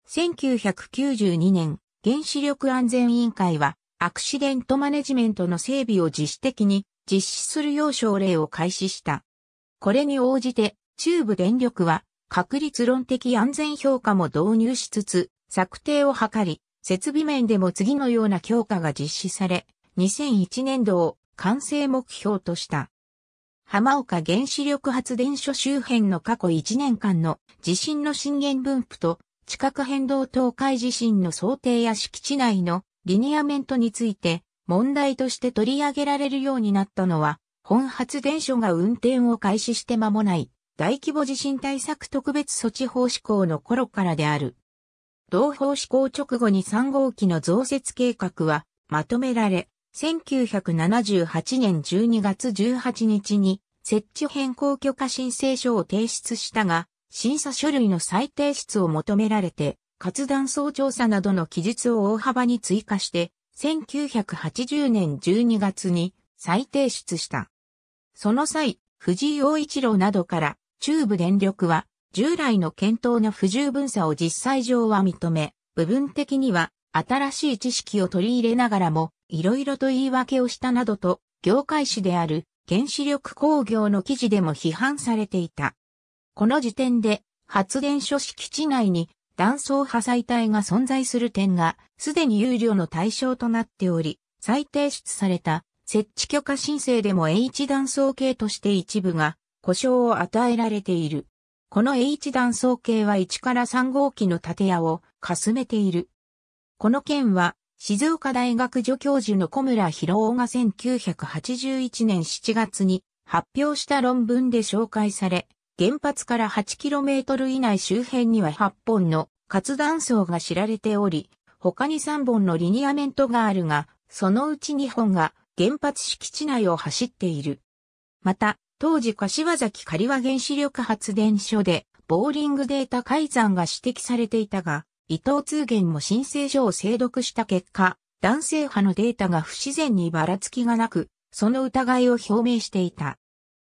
1992年、原子力安全委員会はアクシデントマネジメントの整備を自主的に実施する要省令を開始した。これに応じて中部電力は確率論的安全評価も導入しつつ、策定を図り、設備面でも次のような強化が実施され、2001年度を完成目標とした。浜岡原子力発電所周辺の過去1年間の地震の震源分布と地殻変動東海地震の想定や敷地内のリニアメントについて問題として取り上げられるようになったのは、本発電所が運転を開始して間もない大規模地震対策特別措置法施行の頃からである。同法施行直後に3号機の増設計画はまとめられ、1978年12月18日に設置変更許可申請書を提出したが、審査書類の再提出を求められて、活断層調査などの記述を大幅に追加して、1980年12月に再提出した。その際、藤井陽一郎などから中部電力は、従来の検討の不十分さを実際上は認め、部分的には新しい知識を取り入れながらも、いろいろと言い訳をしたなどと、業界誌である原子力工業の記事でも批判されていた。この時点で、発電所敷地内に断層破砕体が存在する点が、すでに有料の対象となっており、再提出された設置許可申請でも H 断層系として一部が故障を与えられている。この H 断層系は1から3号機の建屋をかすめている。この件は、静岡大学助教授の小村博夫が1981年7月に発表した論文で紹介され、原発から 8km 以内周辺には8本の活断層が知られており、他に3本のリニアメントがあるが、そのうち2本が原発敷地内を走っている。また、当時柏崎刈羽原子力発電所で、ボーリングデータ改ざんが指摘されていたが、伊藤通元も申請書を精読した結果、男性派のデータが不自然にばらつきがなく、その疑いを表明していた。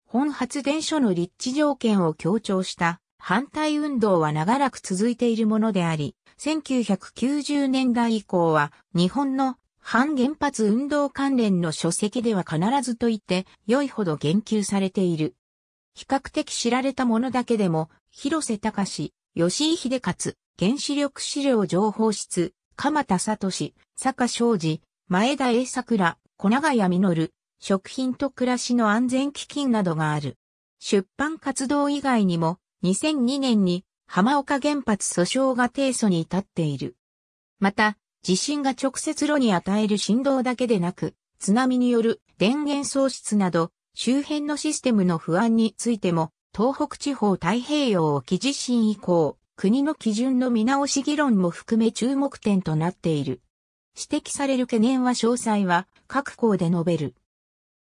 本発電所の立地条件を強調した反対運動は長らく続いているものであり、1990年代以降は日本の反原発運動関連の書籍では必ずと言って良いほど言及されている。比較的知られたものだけでも、広瀬隆、吉井秀勝、原子力資料情報室、鎌田聡、坂昌司、前田栄桜、小長谷実、食品と暮らしの安全基金などがある。出版活動以外にも、2002年に浜岡原発訴訟が提訴に至っている。また、地震が直接炉に与える振動だけでなく、津波による電源喪失など、周辺のシステムの不安についても、東北地方太平洋沖地震以降、国の基準の見直し議論も含め注目点となっている。指摘される懸念は詳細は各校で述べる。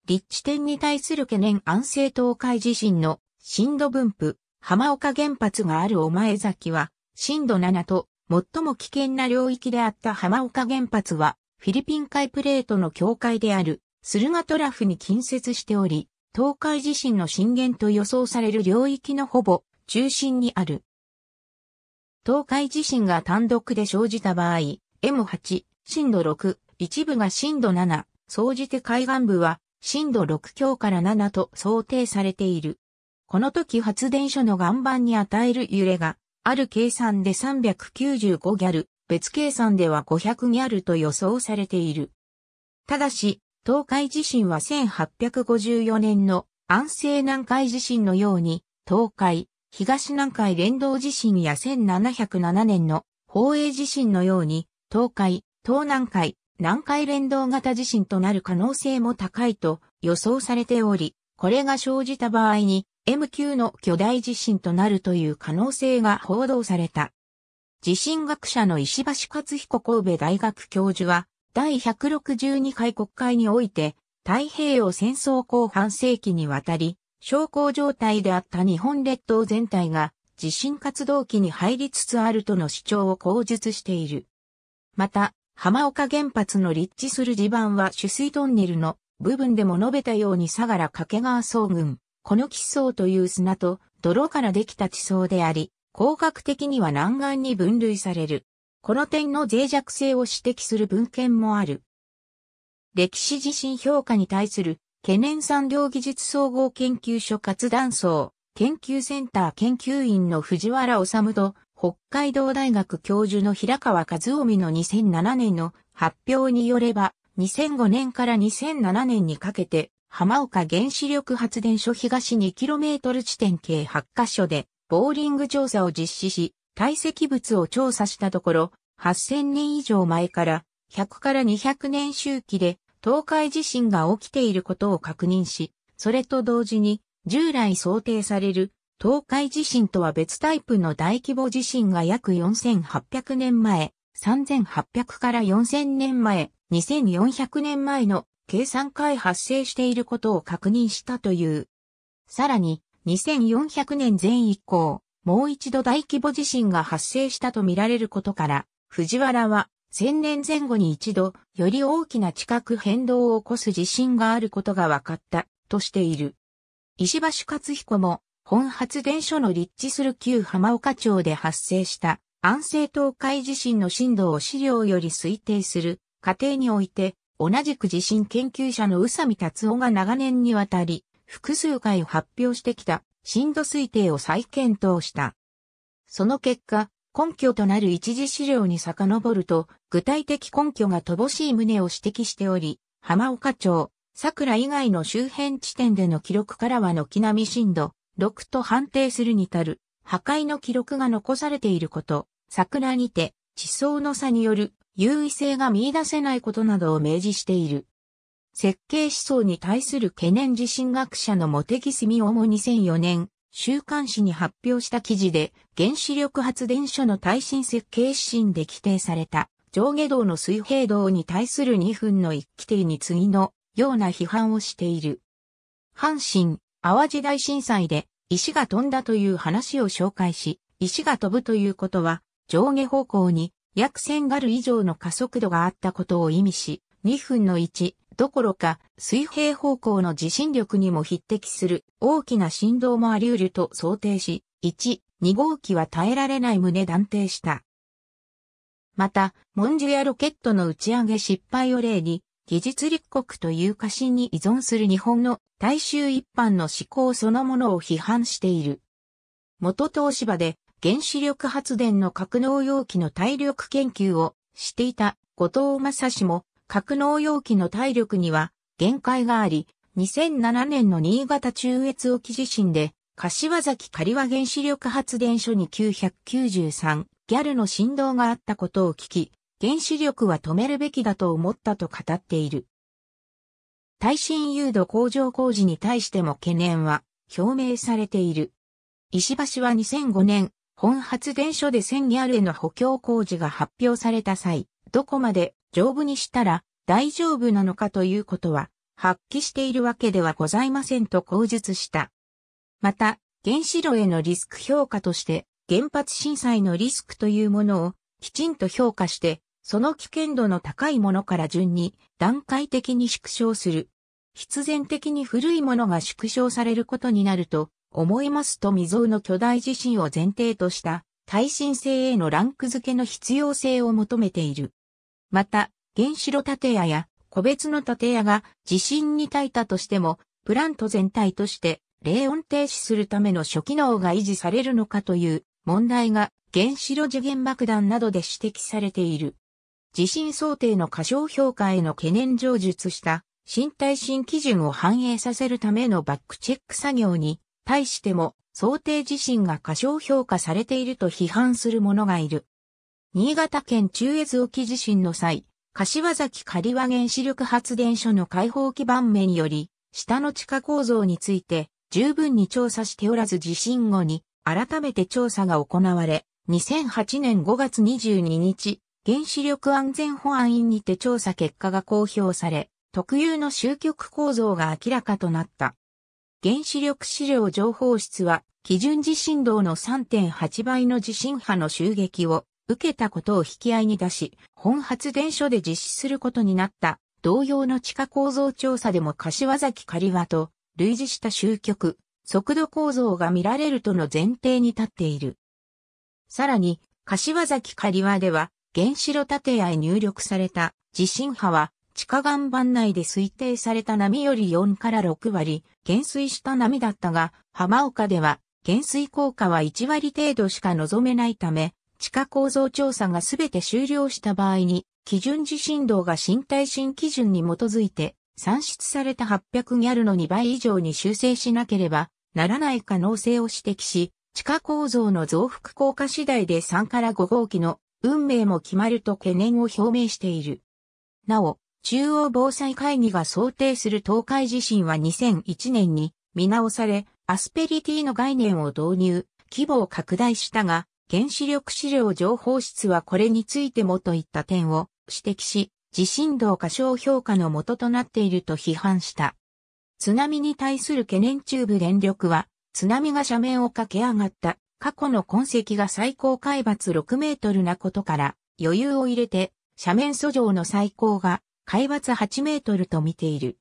立地点に対する懸念安政東海地震の震度分布、浜岡原発がある御前崎は震度7と最も危険な領域であった浜岡原発は、フィリピン海プレートの境界である、スルガトラフに近接しており、東海地震の震源と予想される領域のほぼ中心にある。東海地震が単独で生じた場合、M8、震度6、一部が震度7、総じて海岸部は震度6強から7と想定されている。この時発電所の岩盤に与える揺れがある計算で395ギャル、別計算では500ギャルと予想されている。ただし、東海地震は1854年の安政南海地震のように、東海、東南海連動地震や1707年の宝永地震のように、東海、東南海、南海連動型地震となる可能性も高いと予想されており、これが生じた場合に M 級の巨大地震となるという可能性が報道された。地震学者の石橋克彦神戸大学教授は、第162回国会において、太平洋戦争後半世紀にわたり、小康状態であった日本列島全体が地震活動期に入りつつあるとの主張を口述している。また、浜岡原発の立地する地盤は取水トンネルの部分でも述べたように相良掛川総群、この基層という砂と泥からできた地層であり、工学的には南岸に分類される。この点の脆弱性を指摘する文献もある。歴史地震評価に対する懸念産業技術総合研究所活断層研究センター研究員の藤原治と北海道大学教授の平川和臣の2007年の発表によれば2005年から2007年にかけて、浜岡原子力発電所東 2km 地点計8カ所で、ボーリング調査を実施し、堆積物を調査したところ、8000年以上前から100から200年周期で東海地震が起きていることを確認し、それと同時に従来想定される東海地震とは別タイプの大規模地震が約4800年前、3800から4000年前、2400年前の計算回発生していることを確認したという。さらに、2400年前以降、もう一度大規模地震が発生したとみられることから、藤原は、1000年前後に一度、より大きな地殻変動を起こす地震があることが分かった、としている。石橋勝彦も、本発電所の立地する旧浜岡町で発生した安政東海地震の震度を資料より推定する過程において、同じく地震研究者の宇佐美達夫が長年にわたり、複数回発表してきた震度推定を再検討した。その結果、根拠となる一次資料に遡ると、具体的根拠が乏しい旨を指摘しており、浜岡町、桜以外の周辺地点での記録からは軒並み震度6と判定するにたる破壊の記録が残されていること、桜にて地層の差による優位性が見出せないことなどを明示している。設計思想に対する懸念地震学者の茂木住夫も2004年、週刊誌に発表した記事で、原子力発電所の耐震設計指針で規定された上下道の水平道に対する2分の1規定に次のような批判をしている。阪神、淡路大震災で石が飛んだという話を紹介し、石が飛ぶということは上下方向に約1000ガル以上の加速度があったことを意味し、2分の1どころか水平方向の地震力にも匹敵する大きな振動もあり得ると想定し、1、2号機は耐えられない旨断定した。また、モンジュやロケットの打ち上げ失敗を例に、技術立国という過信に依存する日本の大衆一般の思考そのものを批判している。元東芝で原子力発電の格納容器の体力研究をしていた後藤正氏も格納容器の体力には限界があり、2007年の新潟中越沖地震で柏崎刈羽原子力発電所に993ギャルの振動があったことを聞き、原子力は止めるべきだと思ったと語っている。耐震誘導工場工事に対しても懸念は表明されている。石橋は2005年本発電所で1000ギャルへの補強工事が発表された際、どこまで丈夫にしたら大丈夫なのかということは、発揮しているわけではございませんと口述した。また、原子炉へのリスク評価として、原発震災のリスクというものをきちんと評価して、その危険度の高いものから順に段階的に縮小する。必然的に古いものが縮小されることになると、思いますと未曾有の巨大地震を前提とした耐震性へのランク付けの必要性を求めている。また、原子炉建屋や個別の建屋が地震に耐えたとしても、プラント全体として冷温停止するための諸機能が維持されるのかという問題が原子炉時限爆弾などで指摘されている。地震想定の過小評価への懸念上述した新耐震基準を反映させるためのバックチェック作業に対しても、想定地震が過小評価されていると批判する者がいる。新潟県中越沖地震の際、柏崎刈羽原子力発電所の開放基盤面より、下の地下構造について十分に調査しておらず地震後に改めて調査が行われ、2008年5月22日、原子力安全保安院にて調査結果が公表され、特有の終局構造が明らかとなった。原子力資料情報室は、基準地震動の3.8倍の地震波の襲撃を受けたことを引き合いに出し、本発電所で実施することになった同様の地下構造調査でも柏崎刈羽と類似した集局、速度構造が見られるとの前提に立っている。さらに、柏崎刈羽では、原子炉建屋へ入力された地震波は、地下岩盤内で推定された波より4から6割、減衰した波だったが、浜岡では減衰効果は1割程度しか望めないため、地下構造調査がすべて終了した場合に、基準地震動が新耐震基準に基づいて、算出された800ギャルの2倍以上に修正しなければならない可能性を指摘し、地下構造の増幅効果次第で3から5号機の運命も決まると懸念を表明している。なお、中央防災会議が想定する東海地震は2001年に見直され、アスペリティの概念を導入、規模を拡大したが、原子力資料情報室はこれについてもといった点を指摘し、地震動過小評価の元となっていると批判した。津波に対する懸念中部電力は、津波が斜面を駆け上がった過去の痕跡が最高海抜6メートルなことから余裕を入れて斜面素上の最高が海抜8メートルと見ている。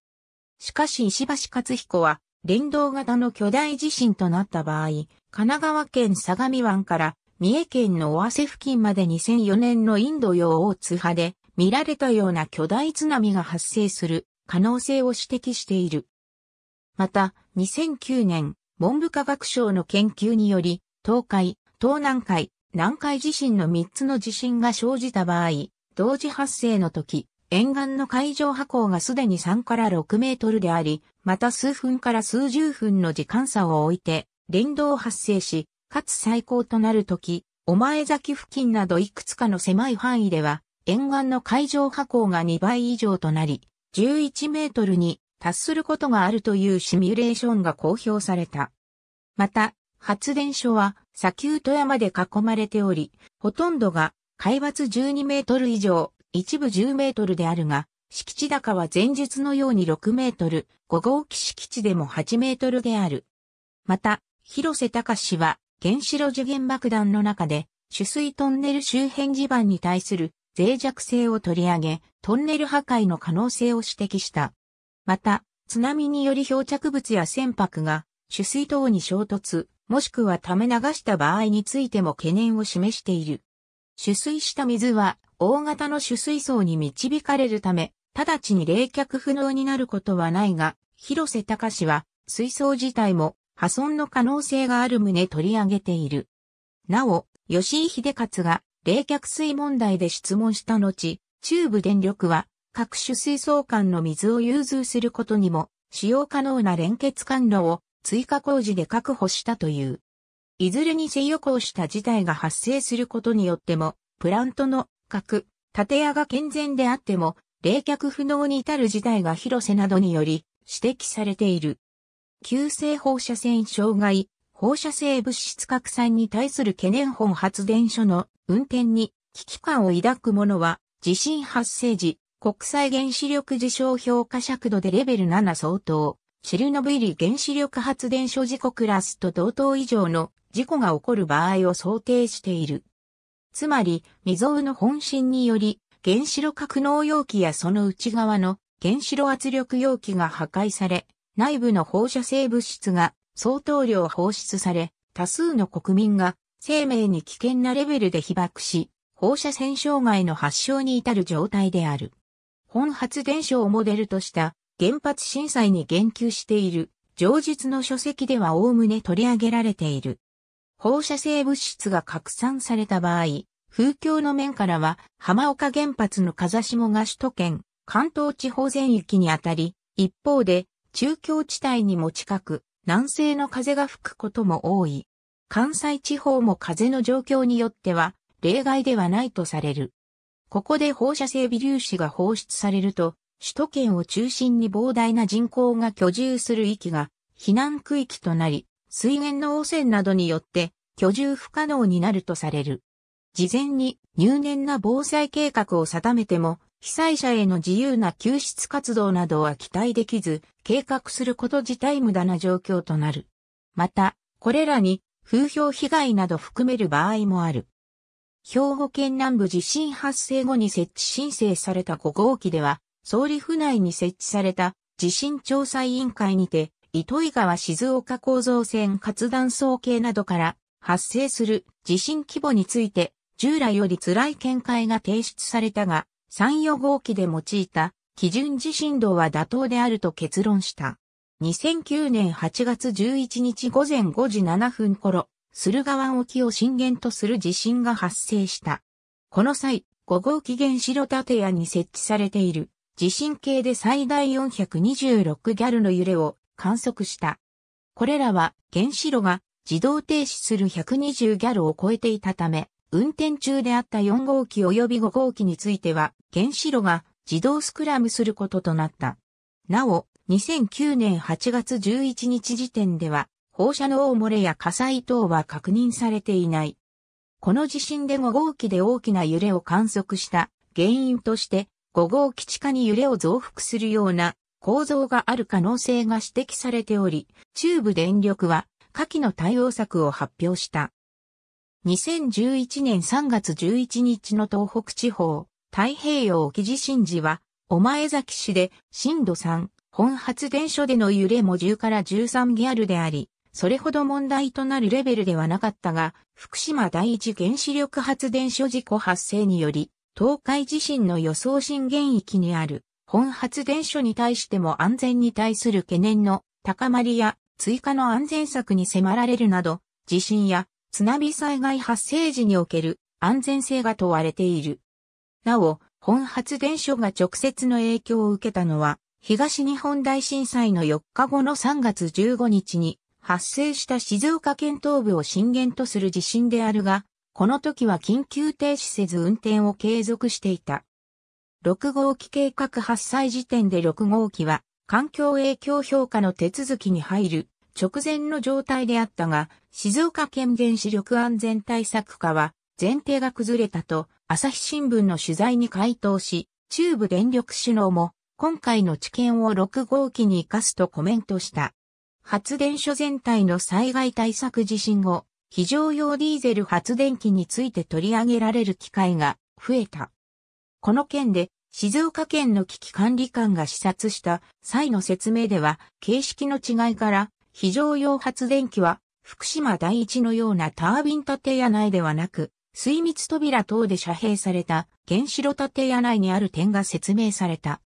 しかし石橋勝彦は、連動型の巨大地震となった場合、神奈川県相模湾から三重県の尾鷲付近まで2004年のインド洋大津波で見られたような巨大津波が発生する可能性を指摘している。また、2009年、文部科学省の研究により、東海、東南海、南海地震の3つの地震が生じた場合、同時発生の時、沿岸の海上波高がすでに3から6メートルであり、また数分から数十分の時間差を置いて、連動発生し、かつ最高となるとき、お前崎付近などいくつかの狭い範囲では、沿岸の海上波高が2倍以上となり、11メートルに達することがあるというシミュレーションが公表された。また、発電所は砂丘と山で囲まれており、ほとんどが海抜12メートル以上、一部10メートルであるが、敷地高は前述のように6メートル、5号機敷地でも8メートルである。また、広瀬隆氏は、原子炉受限爆弾の中で、取水トンネル周辺地盤に対する脆弱性を取り上げ、トンネル破壊の可能性を指摘した。また、津波により漂着物や船舶が、取水塔に衝突、もしくは溜め流した場合についても懸念を示している。取水した水は、大型の取水槽に導かれるため、直ちに冷却不能になることはないが、広瀬隆史は、水槽自体も破損の可能性がある旨取り上げている。なお、吉井秀勝が冷却水問題で質問した後、中部電力は各種水槽間の水を融通することにも使用可能な連結管路を追加工事で確保したという。いずれにせよこうした事態が発生することによっても、プラントの角、建屋が健全であっても、冷却不能に至る事態が広瀬などにより指摘されている。急性放射線障害、放射性物質拡散に対する懸念本発電所の運転に危機感を抱く者は、地震発生時、国際原子力事象評価尺度でレベル7相当、シルノブイリ原子力発電所事故クラスと同等以上の事故が起こる場合を想定している。つまり、未曾有の本心により、原子炉格納容器やその内側の原子炉圧力容器が破壊され、内部の放射性物質が相当量放出され、多数の国民が生命に危険なレベルで被爆し、放射線障害の発症に至る状態である。本発電所をモデルとした原発震災に言及している、上述の書籍では概ね取り上げられている。放射性物質が拡散された場合、風況の面からは浜岡原発の風下が首都圏、関東地方全域にあたり、一方で中京地帯にも近く、南西の風が吹くことも多い。関西地方も風の状況によっては例外ではないとされる。ここで放射性微粒子が放出されると、首都圏を中心に膨大な人口が居住する域が避難区域となり、水源の汚染などによって居住不可能になるとされる。事前に入念な防災計画を定めても、被災者への自由な救出活動などは期待できず、計画すること自体無駄な状況となる。また、これらに風評被害など含める場合もある。兵庫県南部地震発生後に設置申請された5号機では、総理府内に設置された地震調査委員会にて、糸井川静岡構造線活断層系などから発生する地震規模について従来より辛い見解が提出されたが、3予号機で用いた基準地震度は妥当であると結論した。2009年8月11日午前5時7分頃、駿河湾沖を震源とする地震が発生した。この際、5号機原子炉建屋に設置されている地震計で最大426ギャルの揺れを観測した。これらは原子炉が自動停止する120ギャルを超えていたため、運転中であった4号機及び5号機については原子炉が自動スクラムすることとなった。なお、2009年8月11日時点では放射能漏れや火災等は確認されていない。この地震で5号機で大きな揺れを観測した原因として5号機地下に揺れを増幅するような構造がある可能性が指摘されており、中部電力は下記の対応策を発表した。2011年3月11日の東北地方、太平洋沖地震時は、お前崎市で震度3、本発電所での揺れも10から13ギャルであり、それほど問題となるレベルではなかったが、福島第一原子力発電所事故発生により、東海地震の予想震源域にある本発電所に対しても安全に対する懸念の高まりや追加の安全策に迫られるなど、地震や津波災害発生時における安全性が問われている。なお、本発電所が直接の影響を受けたのは、東日本大震災の4日後の3月15日に発生した静岡県東部を震源とする地震であるが、この時は緊急停止せず運転を継続していた。6号機計画発災時点で6号機は環境影響評価の手続きに入る直前の状態であったが、静岡県原子力安全対策課は前提が崩れたと朝日新聞の取材に回答し、中部電力首脳も今回の知見を6号機に活かすとコメントした。発電所全体の災害対策地震後、非常用ディーゼル発電機について取り上げられる機会が増えた。この件で、静岡県の危機管理官が視察した際の説明では、形式の違いから、非常用発電機は、福島第一のようなタービン建屋内ではなく、水密扉等で遮蔽された原子炉建屋内にある点が説明された。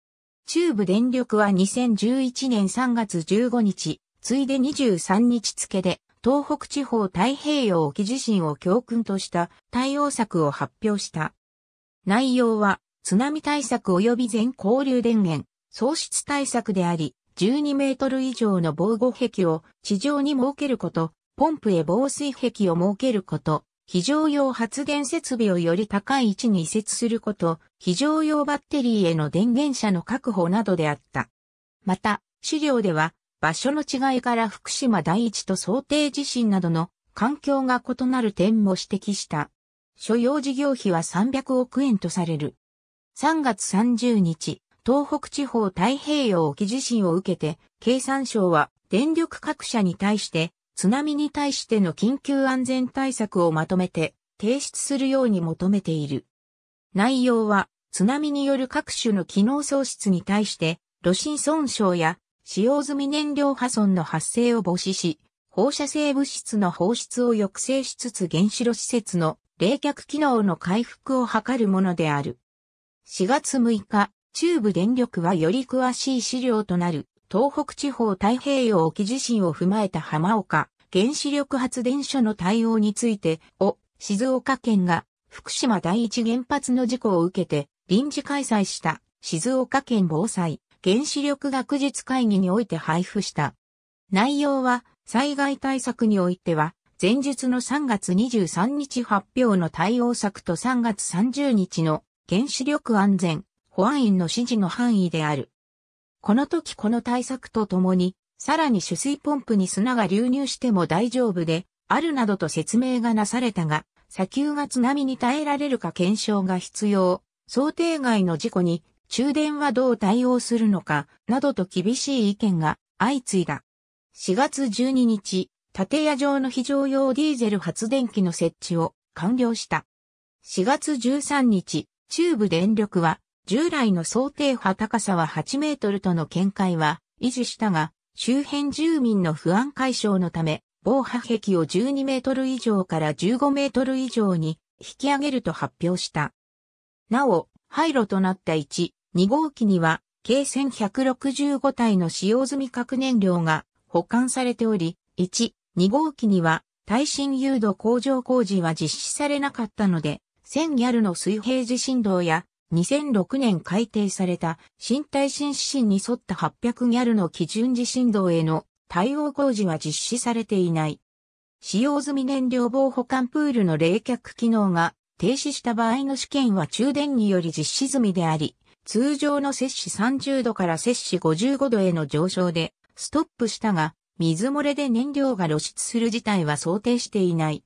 中部電力は2011年3月15日、ついで23日付で、東北地方太平洋沖地震を教訓とした対応策を発表した。内容は、津波対策及び全交流電源、喪失対策であり、12メートル以上の防護壁を地上に設けること、ポンプへ防水壁を設けること、非常用発電設備をより高い位置に移設すること、非常用バッテリーへの電源車の確保などであった。また、資料では、場所の違いから福島第一と想定地震などの環境が異なる点も指摘した。所要事業費は300億円とされる。3月30日、東北地方太平洋沖地震を受けて、経産省は電力各社に対して、津波に対しての緊急安全対策をまとめて提出するように求めている。内容は、津波による各種の機能喪失に対して、炉心損傷や使用済み燃料破損の発生を防止し、放射性物質の放出を抑制しつつ原子炉施設の冷却機能の回復を図るものである。4月6日、中部電力はより詳しい資料となる、東北地方太平洋沖地震を踏まえた浜岡、原子力発電所の対応について、を、静岡県が、福島第一原発の事故を受けて、臨時開催した、静岡県防災、原子力学術会議において配布した。内容は、災害対策においては、前述の3月23日発表の対応策と3月30日の原子力安全、保安院の指示の範囲である。この時この対策とともに、さらに取水ポンプに砂が流入しても大丈夫で、あるなどと説明がなされたが、砂丘が津波に耐えられるか検証が必要、想定外の事故に中電はどう対応するのか、などと厳しい意見が相次いだ。4月12日、建屋上の非常用ディーゼル発電機の設置を完了した。4月13日、中部電力は、従来の想定波高さは8メートルとの見解は維持したが、周辺住民の不安解消のため、防波壁を12メートル以上から15メートル以上に引き上げると発表した。なお、廃炉となった1、2号機には、計1165体の使用済み核燃料が保管されており、1、2号機には耐震誘導工場工事は実施されなかったので、1000ギャルの水平地震動や、2006年改定された新耐震指針に沿った800ギャルの基準地震動への対応工事は実施されていない。使用済み燃料棒保管プールの冷却機能が停止した場合の試験は中電により実施済みであり、通常の摂氏30度から摂氏55度への上昇でストップしたが、水漏れで燃料が露出する事態は想定していない。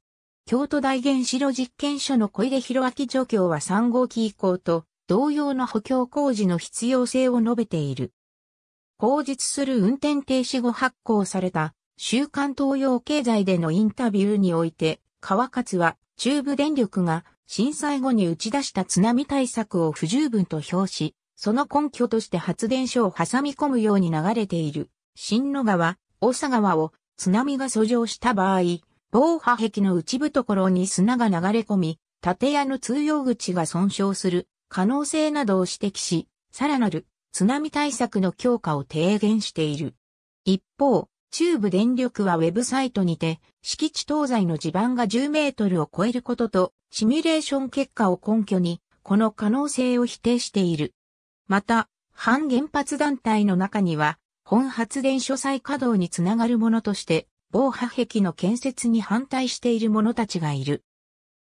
京都大原子炉実験所の小出弘明助教は3号機以降と同様の補強工事の必要性を述べている。後日する運転停止後発行された週刊東洋経済でのインタビューにおいて、川勝は中部電力が震災後に打ち出した津波対策を不十分と評し、その根拠として発電所を挟み込むように流れている、新野川、大佐川を津波が遡上した場合、防波壁の内部ところに砂が流れ込み、建屋の通用口が損傷する可能性などを指摘し、さらなる津波対策の強化を提言している。一方、中部電力はウェブサイトにて、敷地東西の地盤が10メートルを超えることと、シミュレーション結果を根拠に、この可能性を否定している。また、反原発団体の中には、本発電所再稼働につながるものとして、防波壁の建設に反対している者たちがいる。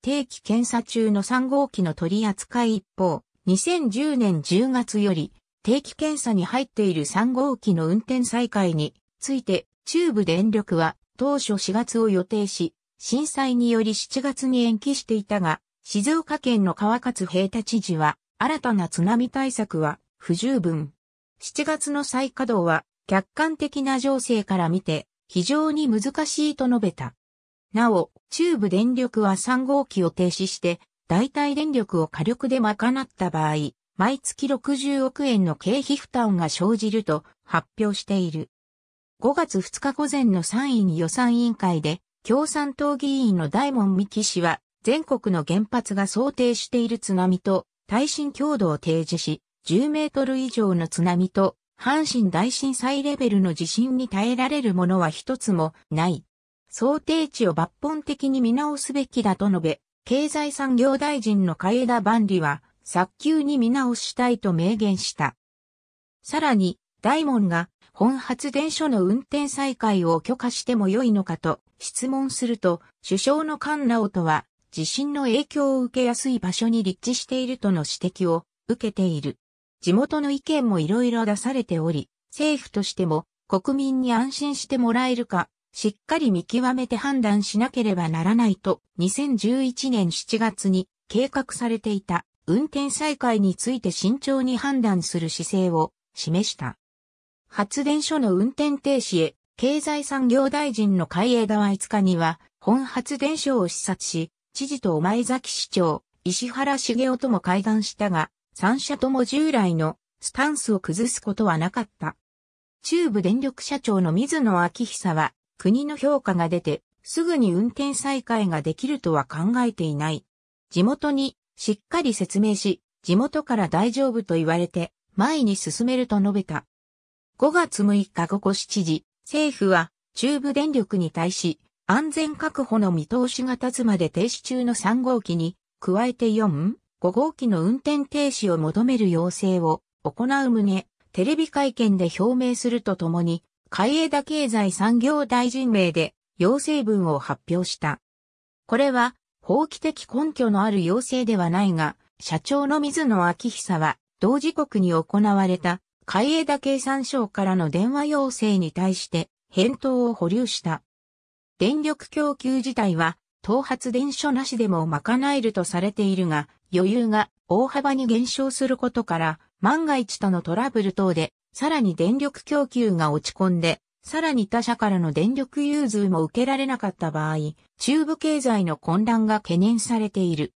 定期検査中の3号機の取り扱い一方、2010年10月より定期検査に入っている3号機の運転再開について中部電力は当初4月を予定し、震災により7月に延期していたが、静岡県の川勝平太知事は新たな津波対策は不十分。7月の再稼働は客観的な情勢から見て非常に難しいと述べた。なお、中部電力は3号機を停止して、代替電力を火力で賄った場合、毎月60億円の経費負担が生じると発表している。5月2日午前の参院予算委員会で、共産党議員の大門美希氏は、全国の原発が想定している津波と耐震強度を提示し、10メートル以上の津波と阪神大震災レベルの地震に耐えられるものは一つもない。想定値を抜本的に見直すべきだと述べ、経済産業大臣の海枝万里は、早急に見直したいと明言した。さらに、大門が本発電所の運転再開を許可しても良いのかと質問すると、首相の菅直人は、地震の影響を受けやすい場所に立地しているとの指摘を受けている。地元の意見もいろいろ出されており、政府としても国民に安心してもらえるか、しっかり見極めて判断しなければならないと、2011年7月に計画されていた運転再開について慎重に判断する姿勢を示した。発電所の運転停止へ、経済産業大臣の海江川5日には、本発電所を視察し、知事と前崎市長、石原茂雄とも会談したが、三社とも従来のスタンスを崩すことはなかった。中部電力社長の水野昭久は、国の評価が出て、すぐに運転再開ができるとは考えていない。地元にしっかり説明し、地元から大丈夫と言われて、前に進めると述べた。5月6日午後7時、政府は中部電力に対し、安全確保の見通しが立つまで停止中の3号機に、加えて4、5号機の運転停止を求める要請を行う旨、テレビ会見で表明するとともに、海江田経済産業大臣名で要請文を発表した。これは法規的根拠のある要請ではないが、社長の水野明久は同時刻に行われた海江田経産省からの電話要請に対して返答を保留した。電力供給自体は頭髪伝書なしでも賄えるとされているが、余裕が大幅に減少することから、万が一とのトラブル等で、さらに電力供給が落ち込んで、さらに他社からの電力融通も受けられなかった場合、中部経済の混乱が懸念されている。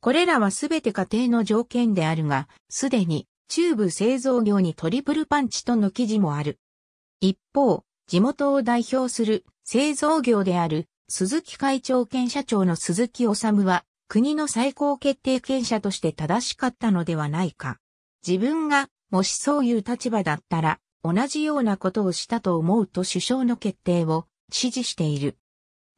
これらはすべて家庭の条件であるが、すでに中部製造業にトリプルパンチとの記事もある。一方、地元を代表する製造業である鈴木会長兼社長の鈴木治は、国の最高決定権者として正しかったのではないか。自分が、もしそういう立場だったら、同じようなことをしたと思うと首相の決定を支持している。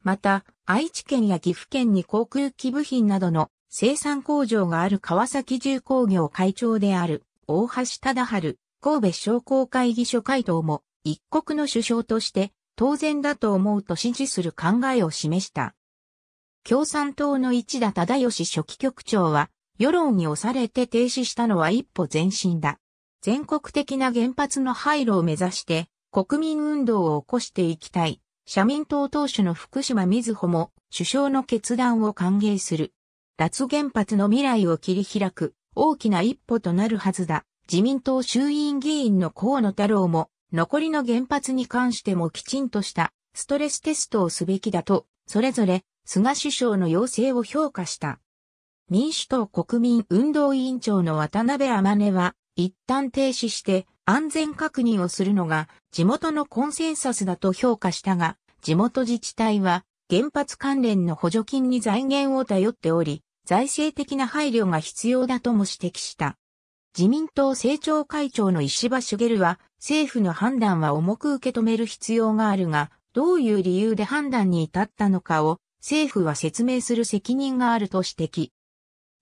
また、愛知県や岐阜県に航空機部品などの生産工場がある川崎重工業会長である大橋忠春神戸商工会議所会頭も一国の首相として当然だと思うと支持する考えを示した。共産党の市田忠義書記局長は、世論に押されて停止したのは一歩前進だ。全国的な原発の廃炉を目指して、国民運動を起こしていきたい。社民党党首の福島瑞穂も首相の決断を歓迎する。脱原発の未来を切り開く大きな一歩となるはずだ。自民党衆院議員の河野太郎も残りの原発に関してもきちんとしたストレステストをすべきだと、それぞれ菅首相の要請を評価した。民主党国民運動委員長の渡辺天音は、一旦停止して安全確認をするのが地元のコンセンサスだと評価したが、地元自治体は原発関連の補助金に財源を頼っており、財政的な配慮が必要だとも指摘した。自民党政調会長の石破茂は、政府の判断は重く受け止める必要があるが、どういう理由で判断に至ったのかを、政府は説明する責任があると指摘。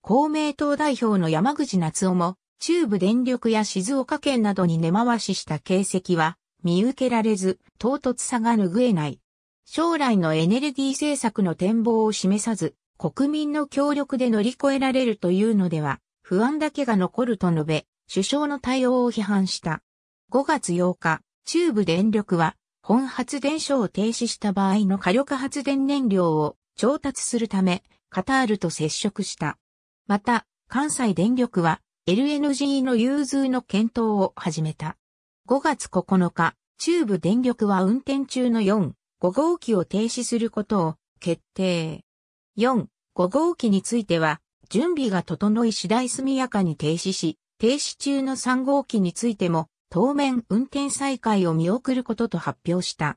公明党代表の山口夏夫も、中部電力や静岡県などに根回しした形跡は、見受けられず、唐突さが拭えない。将来のエネルギー政策の展望を示さず、国民の協力で乗り越えられるというのでは、不安だけが残ると述べ、首相の対応を批判した。5月8日、中部電力は、本発電所を停止した場合の火力発電燃料を調達するため、カタールと接触した。また、関西電力は、LNG の融通の検討を始めた。5月9日、中部電力は運転中の4、5号機を停止することを決定。4、5号機については、準備が整い次第速やかに停止し、停止中の3号機についても、当面運転再開を見送ることと発表した。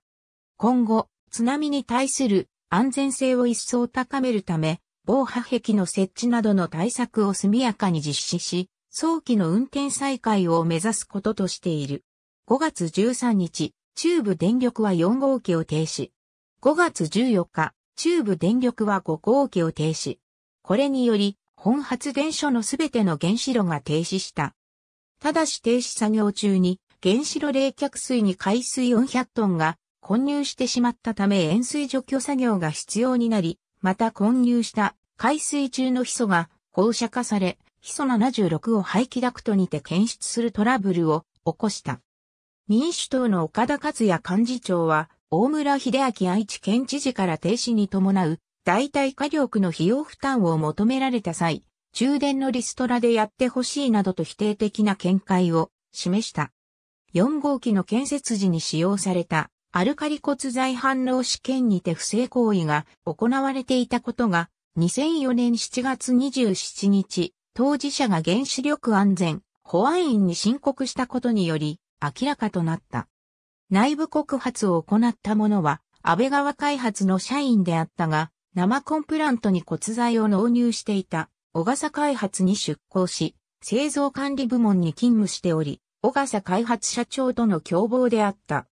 今後、津波に対する安全性を一層高めるため、防波壁の設置などの対策を速やかに実施し、早期の運転再開を目指すこととしている。5月13日、中部電力は4号機を停止。5月14日、中部電力は5号機を停止。これにより、本発電所のすべての原子炉が停止した。ただし停止作業中に原子炉冷却水に海水400トンが混入してしまったため塩水除去作業が必要になり、また混入した海水中のヒ素が放射化され、ヒ素76を排気ダクトにて検出するトラブルを起こした。民主党の岡田克也幹事長は、大村秀明愛知県知事から停止に伴う代替火力の費用負担を求められた際、中電のリストラでやってほしいなどと否定的な見解を示した。4号機の建設時に使用されたアルカリ骨材反応試験にて不正行為が行われていたことが2004年7月27日、当事者が原子力安全保安院に申告したことにより明らかとなった。内部告発を行った者は安倍川開発の社員であったが、生コンプラントに骨材を納入していた、小笠開発に出向し、製造管理部門に勤務しており、小笠開発社長との共謀であった。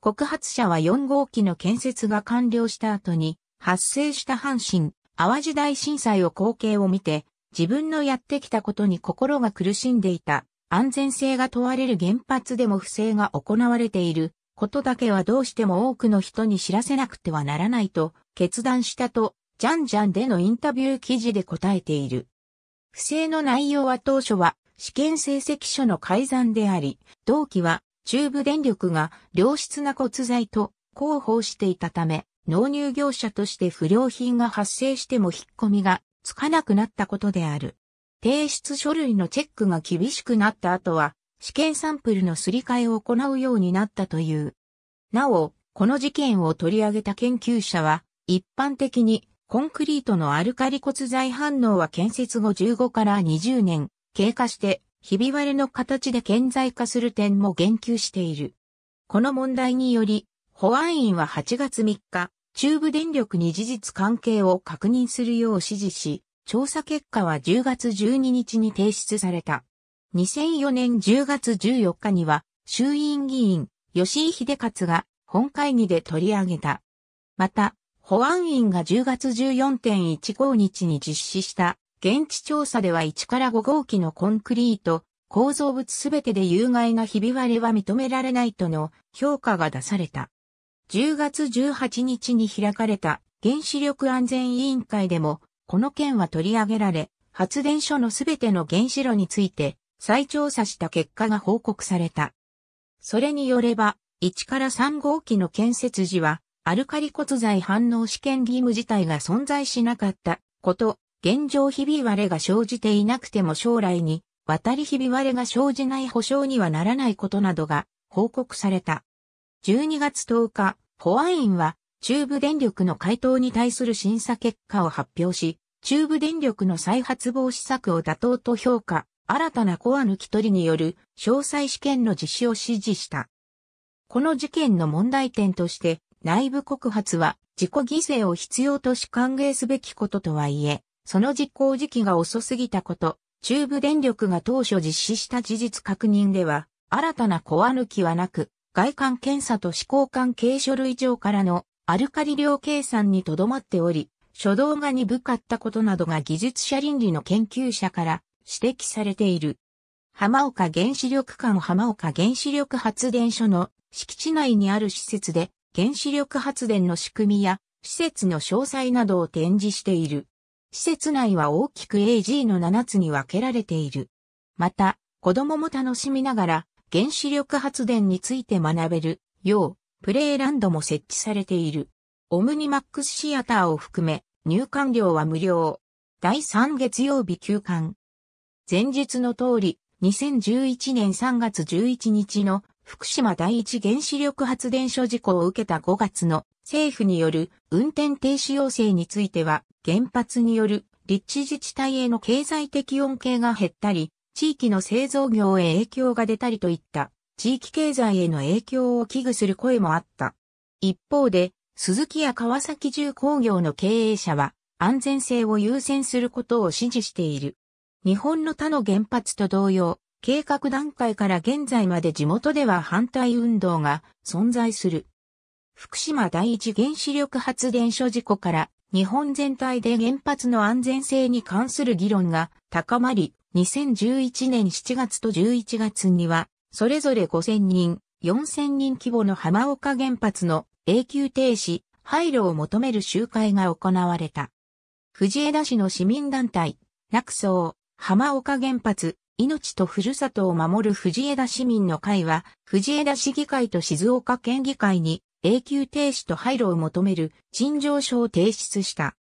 告発者は4号機の建設が完了した後に、発生した阪神、淡路大震災を光景を見て、自分のやってきたことに心が苦しんでいた、安全性が問われる原発でも不正が行われている、ことだけはどうしても多くの人に知らせなくてはならないと決断したと、ジャンジャンでのインタビュー記事で答えている。不正の内容は当初は試験成績書の改ざんであり、同期は中部電力が良質な骨材と広報していたため、納入業者として不良品が発生しても引っ込みがつかなくなったことである。提出書類のチェックが厳しくなった後は、試験サンプルのすり替えを行うようになったという。なお、この事件を取り上げた研究者は、一般的にコンクリートのアルカリ骨材反応は建設後15から20年経過してひび割れの形で顕在化する点も言及している。この問題により、保安院は8月3日、中部電力に事実関係を確認するよう指示し、調査結果は10月12日に提出された。2004年10月14日には、衆院議員、吉井秀勝が本会議で取り上げた。また、保安院が10月14.15日に実施した現地調査では1から5号機のコンクリート、構造物すべてで有害なひび割れは認められないとの評価が出された。10月18日に開かれた原子力安全委員会でもこの件は取り上げられ、発電所のすべての原子炉について再調査した結果が報告された。それによれば、1から3号機の建設時は、アルカリ骨材反応試験義務自体が存在しなかったこと、現状ひび割れが生じていなくても将来に、渡りひび割れが生じない保証にはならないことなどが報告された。12月10日、保安院は中部電力の回答に対する審査結果を発表し、中部電力の再発防止策を妥当と評価、新たなコア抜き取りによる詳細試験の実施を指示した。この事件の問題点として、内部告発は自己犠牲を必要とし歓迎すべきこととはいえ、その実行時期が遅すぎたこと、中部電力が当初実施した事実確認では、新たなコア抜きはなく、外観検査と試行関係書類上からのアルカリ量計算にとどまっており、初動が鈍かったことなどが技術者倫理の研究者から指摘されている。浜岡原子力館浜岡原子力発電所の敷地内にある施設で原子力発電の仕組みや施設の詳細などを展示している。施設内は大きく AG の7つに分けられている。また、子供も楽しみながら原子力発電について学べるようプレイランドも設置されている。オムニマックスシアターを含め入館料は無料。第3月曜日休館。前述の通り、2011年3月11日の福島第一原子力発電所事故を受けた5月の政府による運転停止要請については、原発による立地自治体への経済的恩恵が減ったり、地域の製造業へ影響が出たりといった地域経済への影響を危惧する声もあった。一方で、鈴木や川崎重工業の経営者は安全性を優先することを支持している。日本の他の原発と同様、計画段階から現在まで地元では反対運動が存在する。福島第一原子力発電所事故から日本全体で原発の安全性に関する議論が高まり、2011年7月と11月には、それぞれ5000人、4000人規模の浜岡原発の永久停止、廃炉を求める集会が行われた。藤枝市の市民団体、楽荘、浜岡原発、命とふるさとを守る藤枝市民の会は、藤枝市議会と静岡県議会に永久停止と廃炉を求める陳情書を提出した。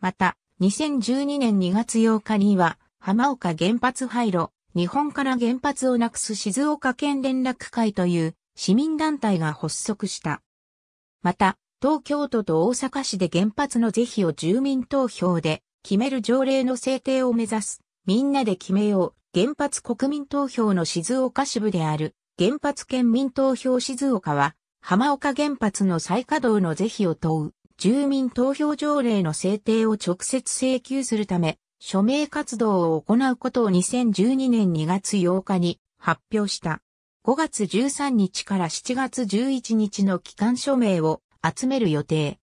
また、2012年2月8日には、浜岡原発廃炉、日本から原発をなくす静岡県連絡会という市民団体が発足した。また、東京都と大阪市で原発の是非を住民投票で決める条例の制定を目指すみんなで決めよう、原発国民投票の静岡支部である、原発県民投票静岡は、浜岡原発の再稼働の是非を問う、住民投票条例の制定を直接請求するため、署名活動を行うことを2012年2月8日に発表した。5月13日から7月11日の期間署名を集める予定。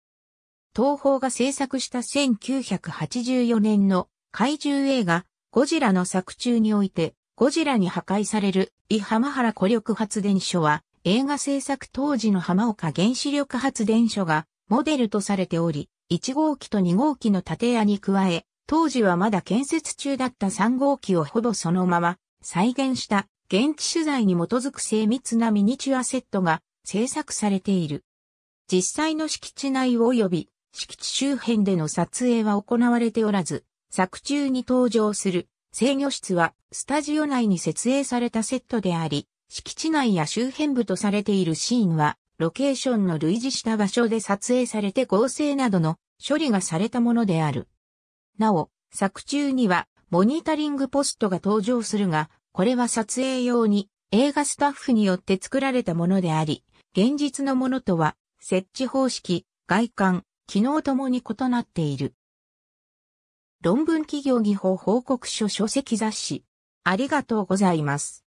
東方が制作した1984年の怪獣映画ゴジラの作中において、ゴジラに破壊される、伊浜原古力発電所は、映画制作当時の浜岡原子力発電所が、モデルとされており、1号機と2号機の建屋に加え、当時はまだ建設中だった3号機をほぼそのまま、再現した、現地取材に基づく精密なミニチュアセットが、制作されている。実際の敷地内及び敷地周辺での撮影は行われておらず、作中に登場する制御室はスタジオ内に設営されたセットであり、敷地内や周辺部とされているシーンは、ロケーションの類似した場所で撮影されて合成などの処理がされたものである。なお、作中にはモニタリングポストが登場するが、これは撮影用に映画スタッフによって作られたものであり、現実のものとは設置方式、外観、機能ともに異なっている。論文企業技法報告書書籍雑誌。ありがとうございます。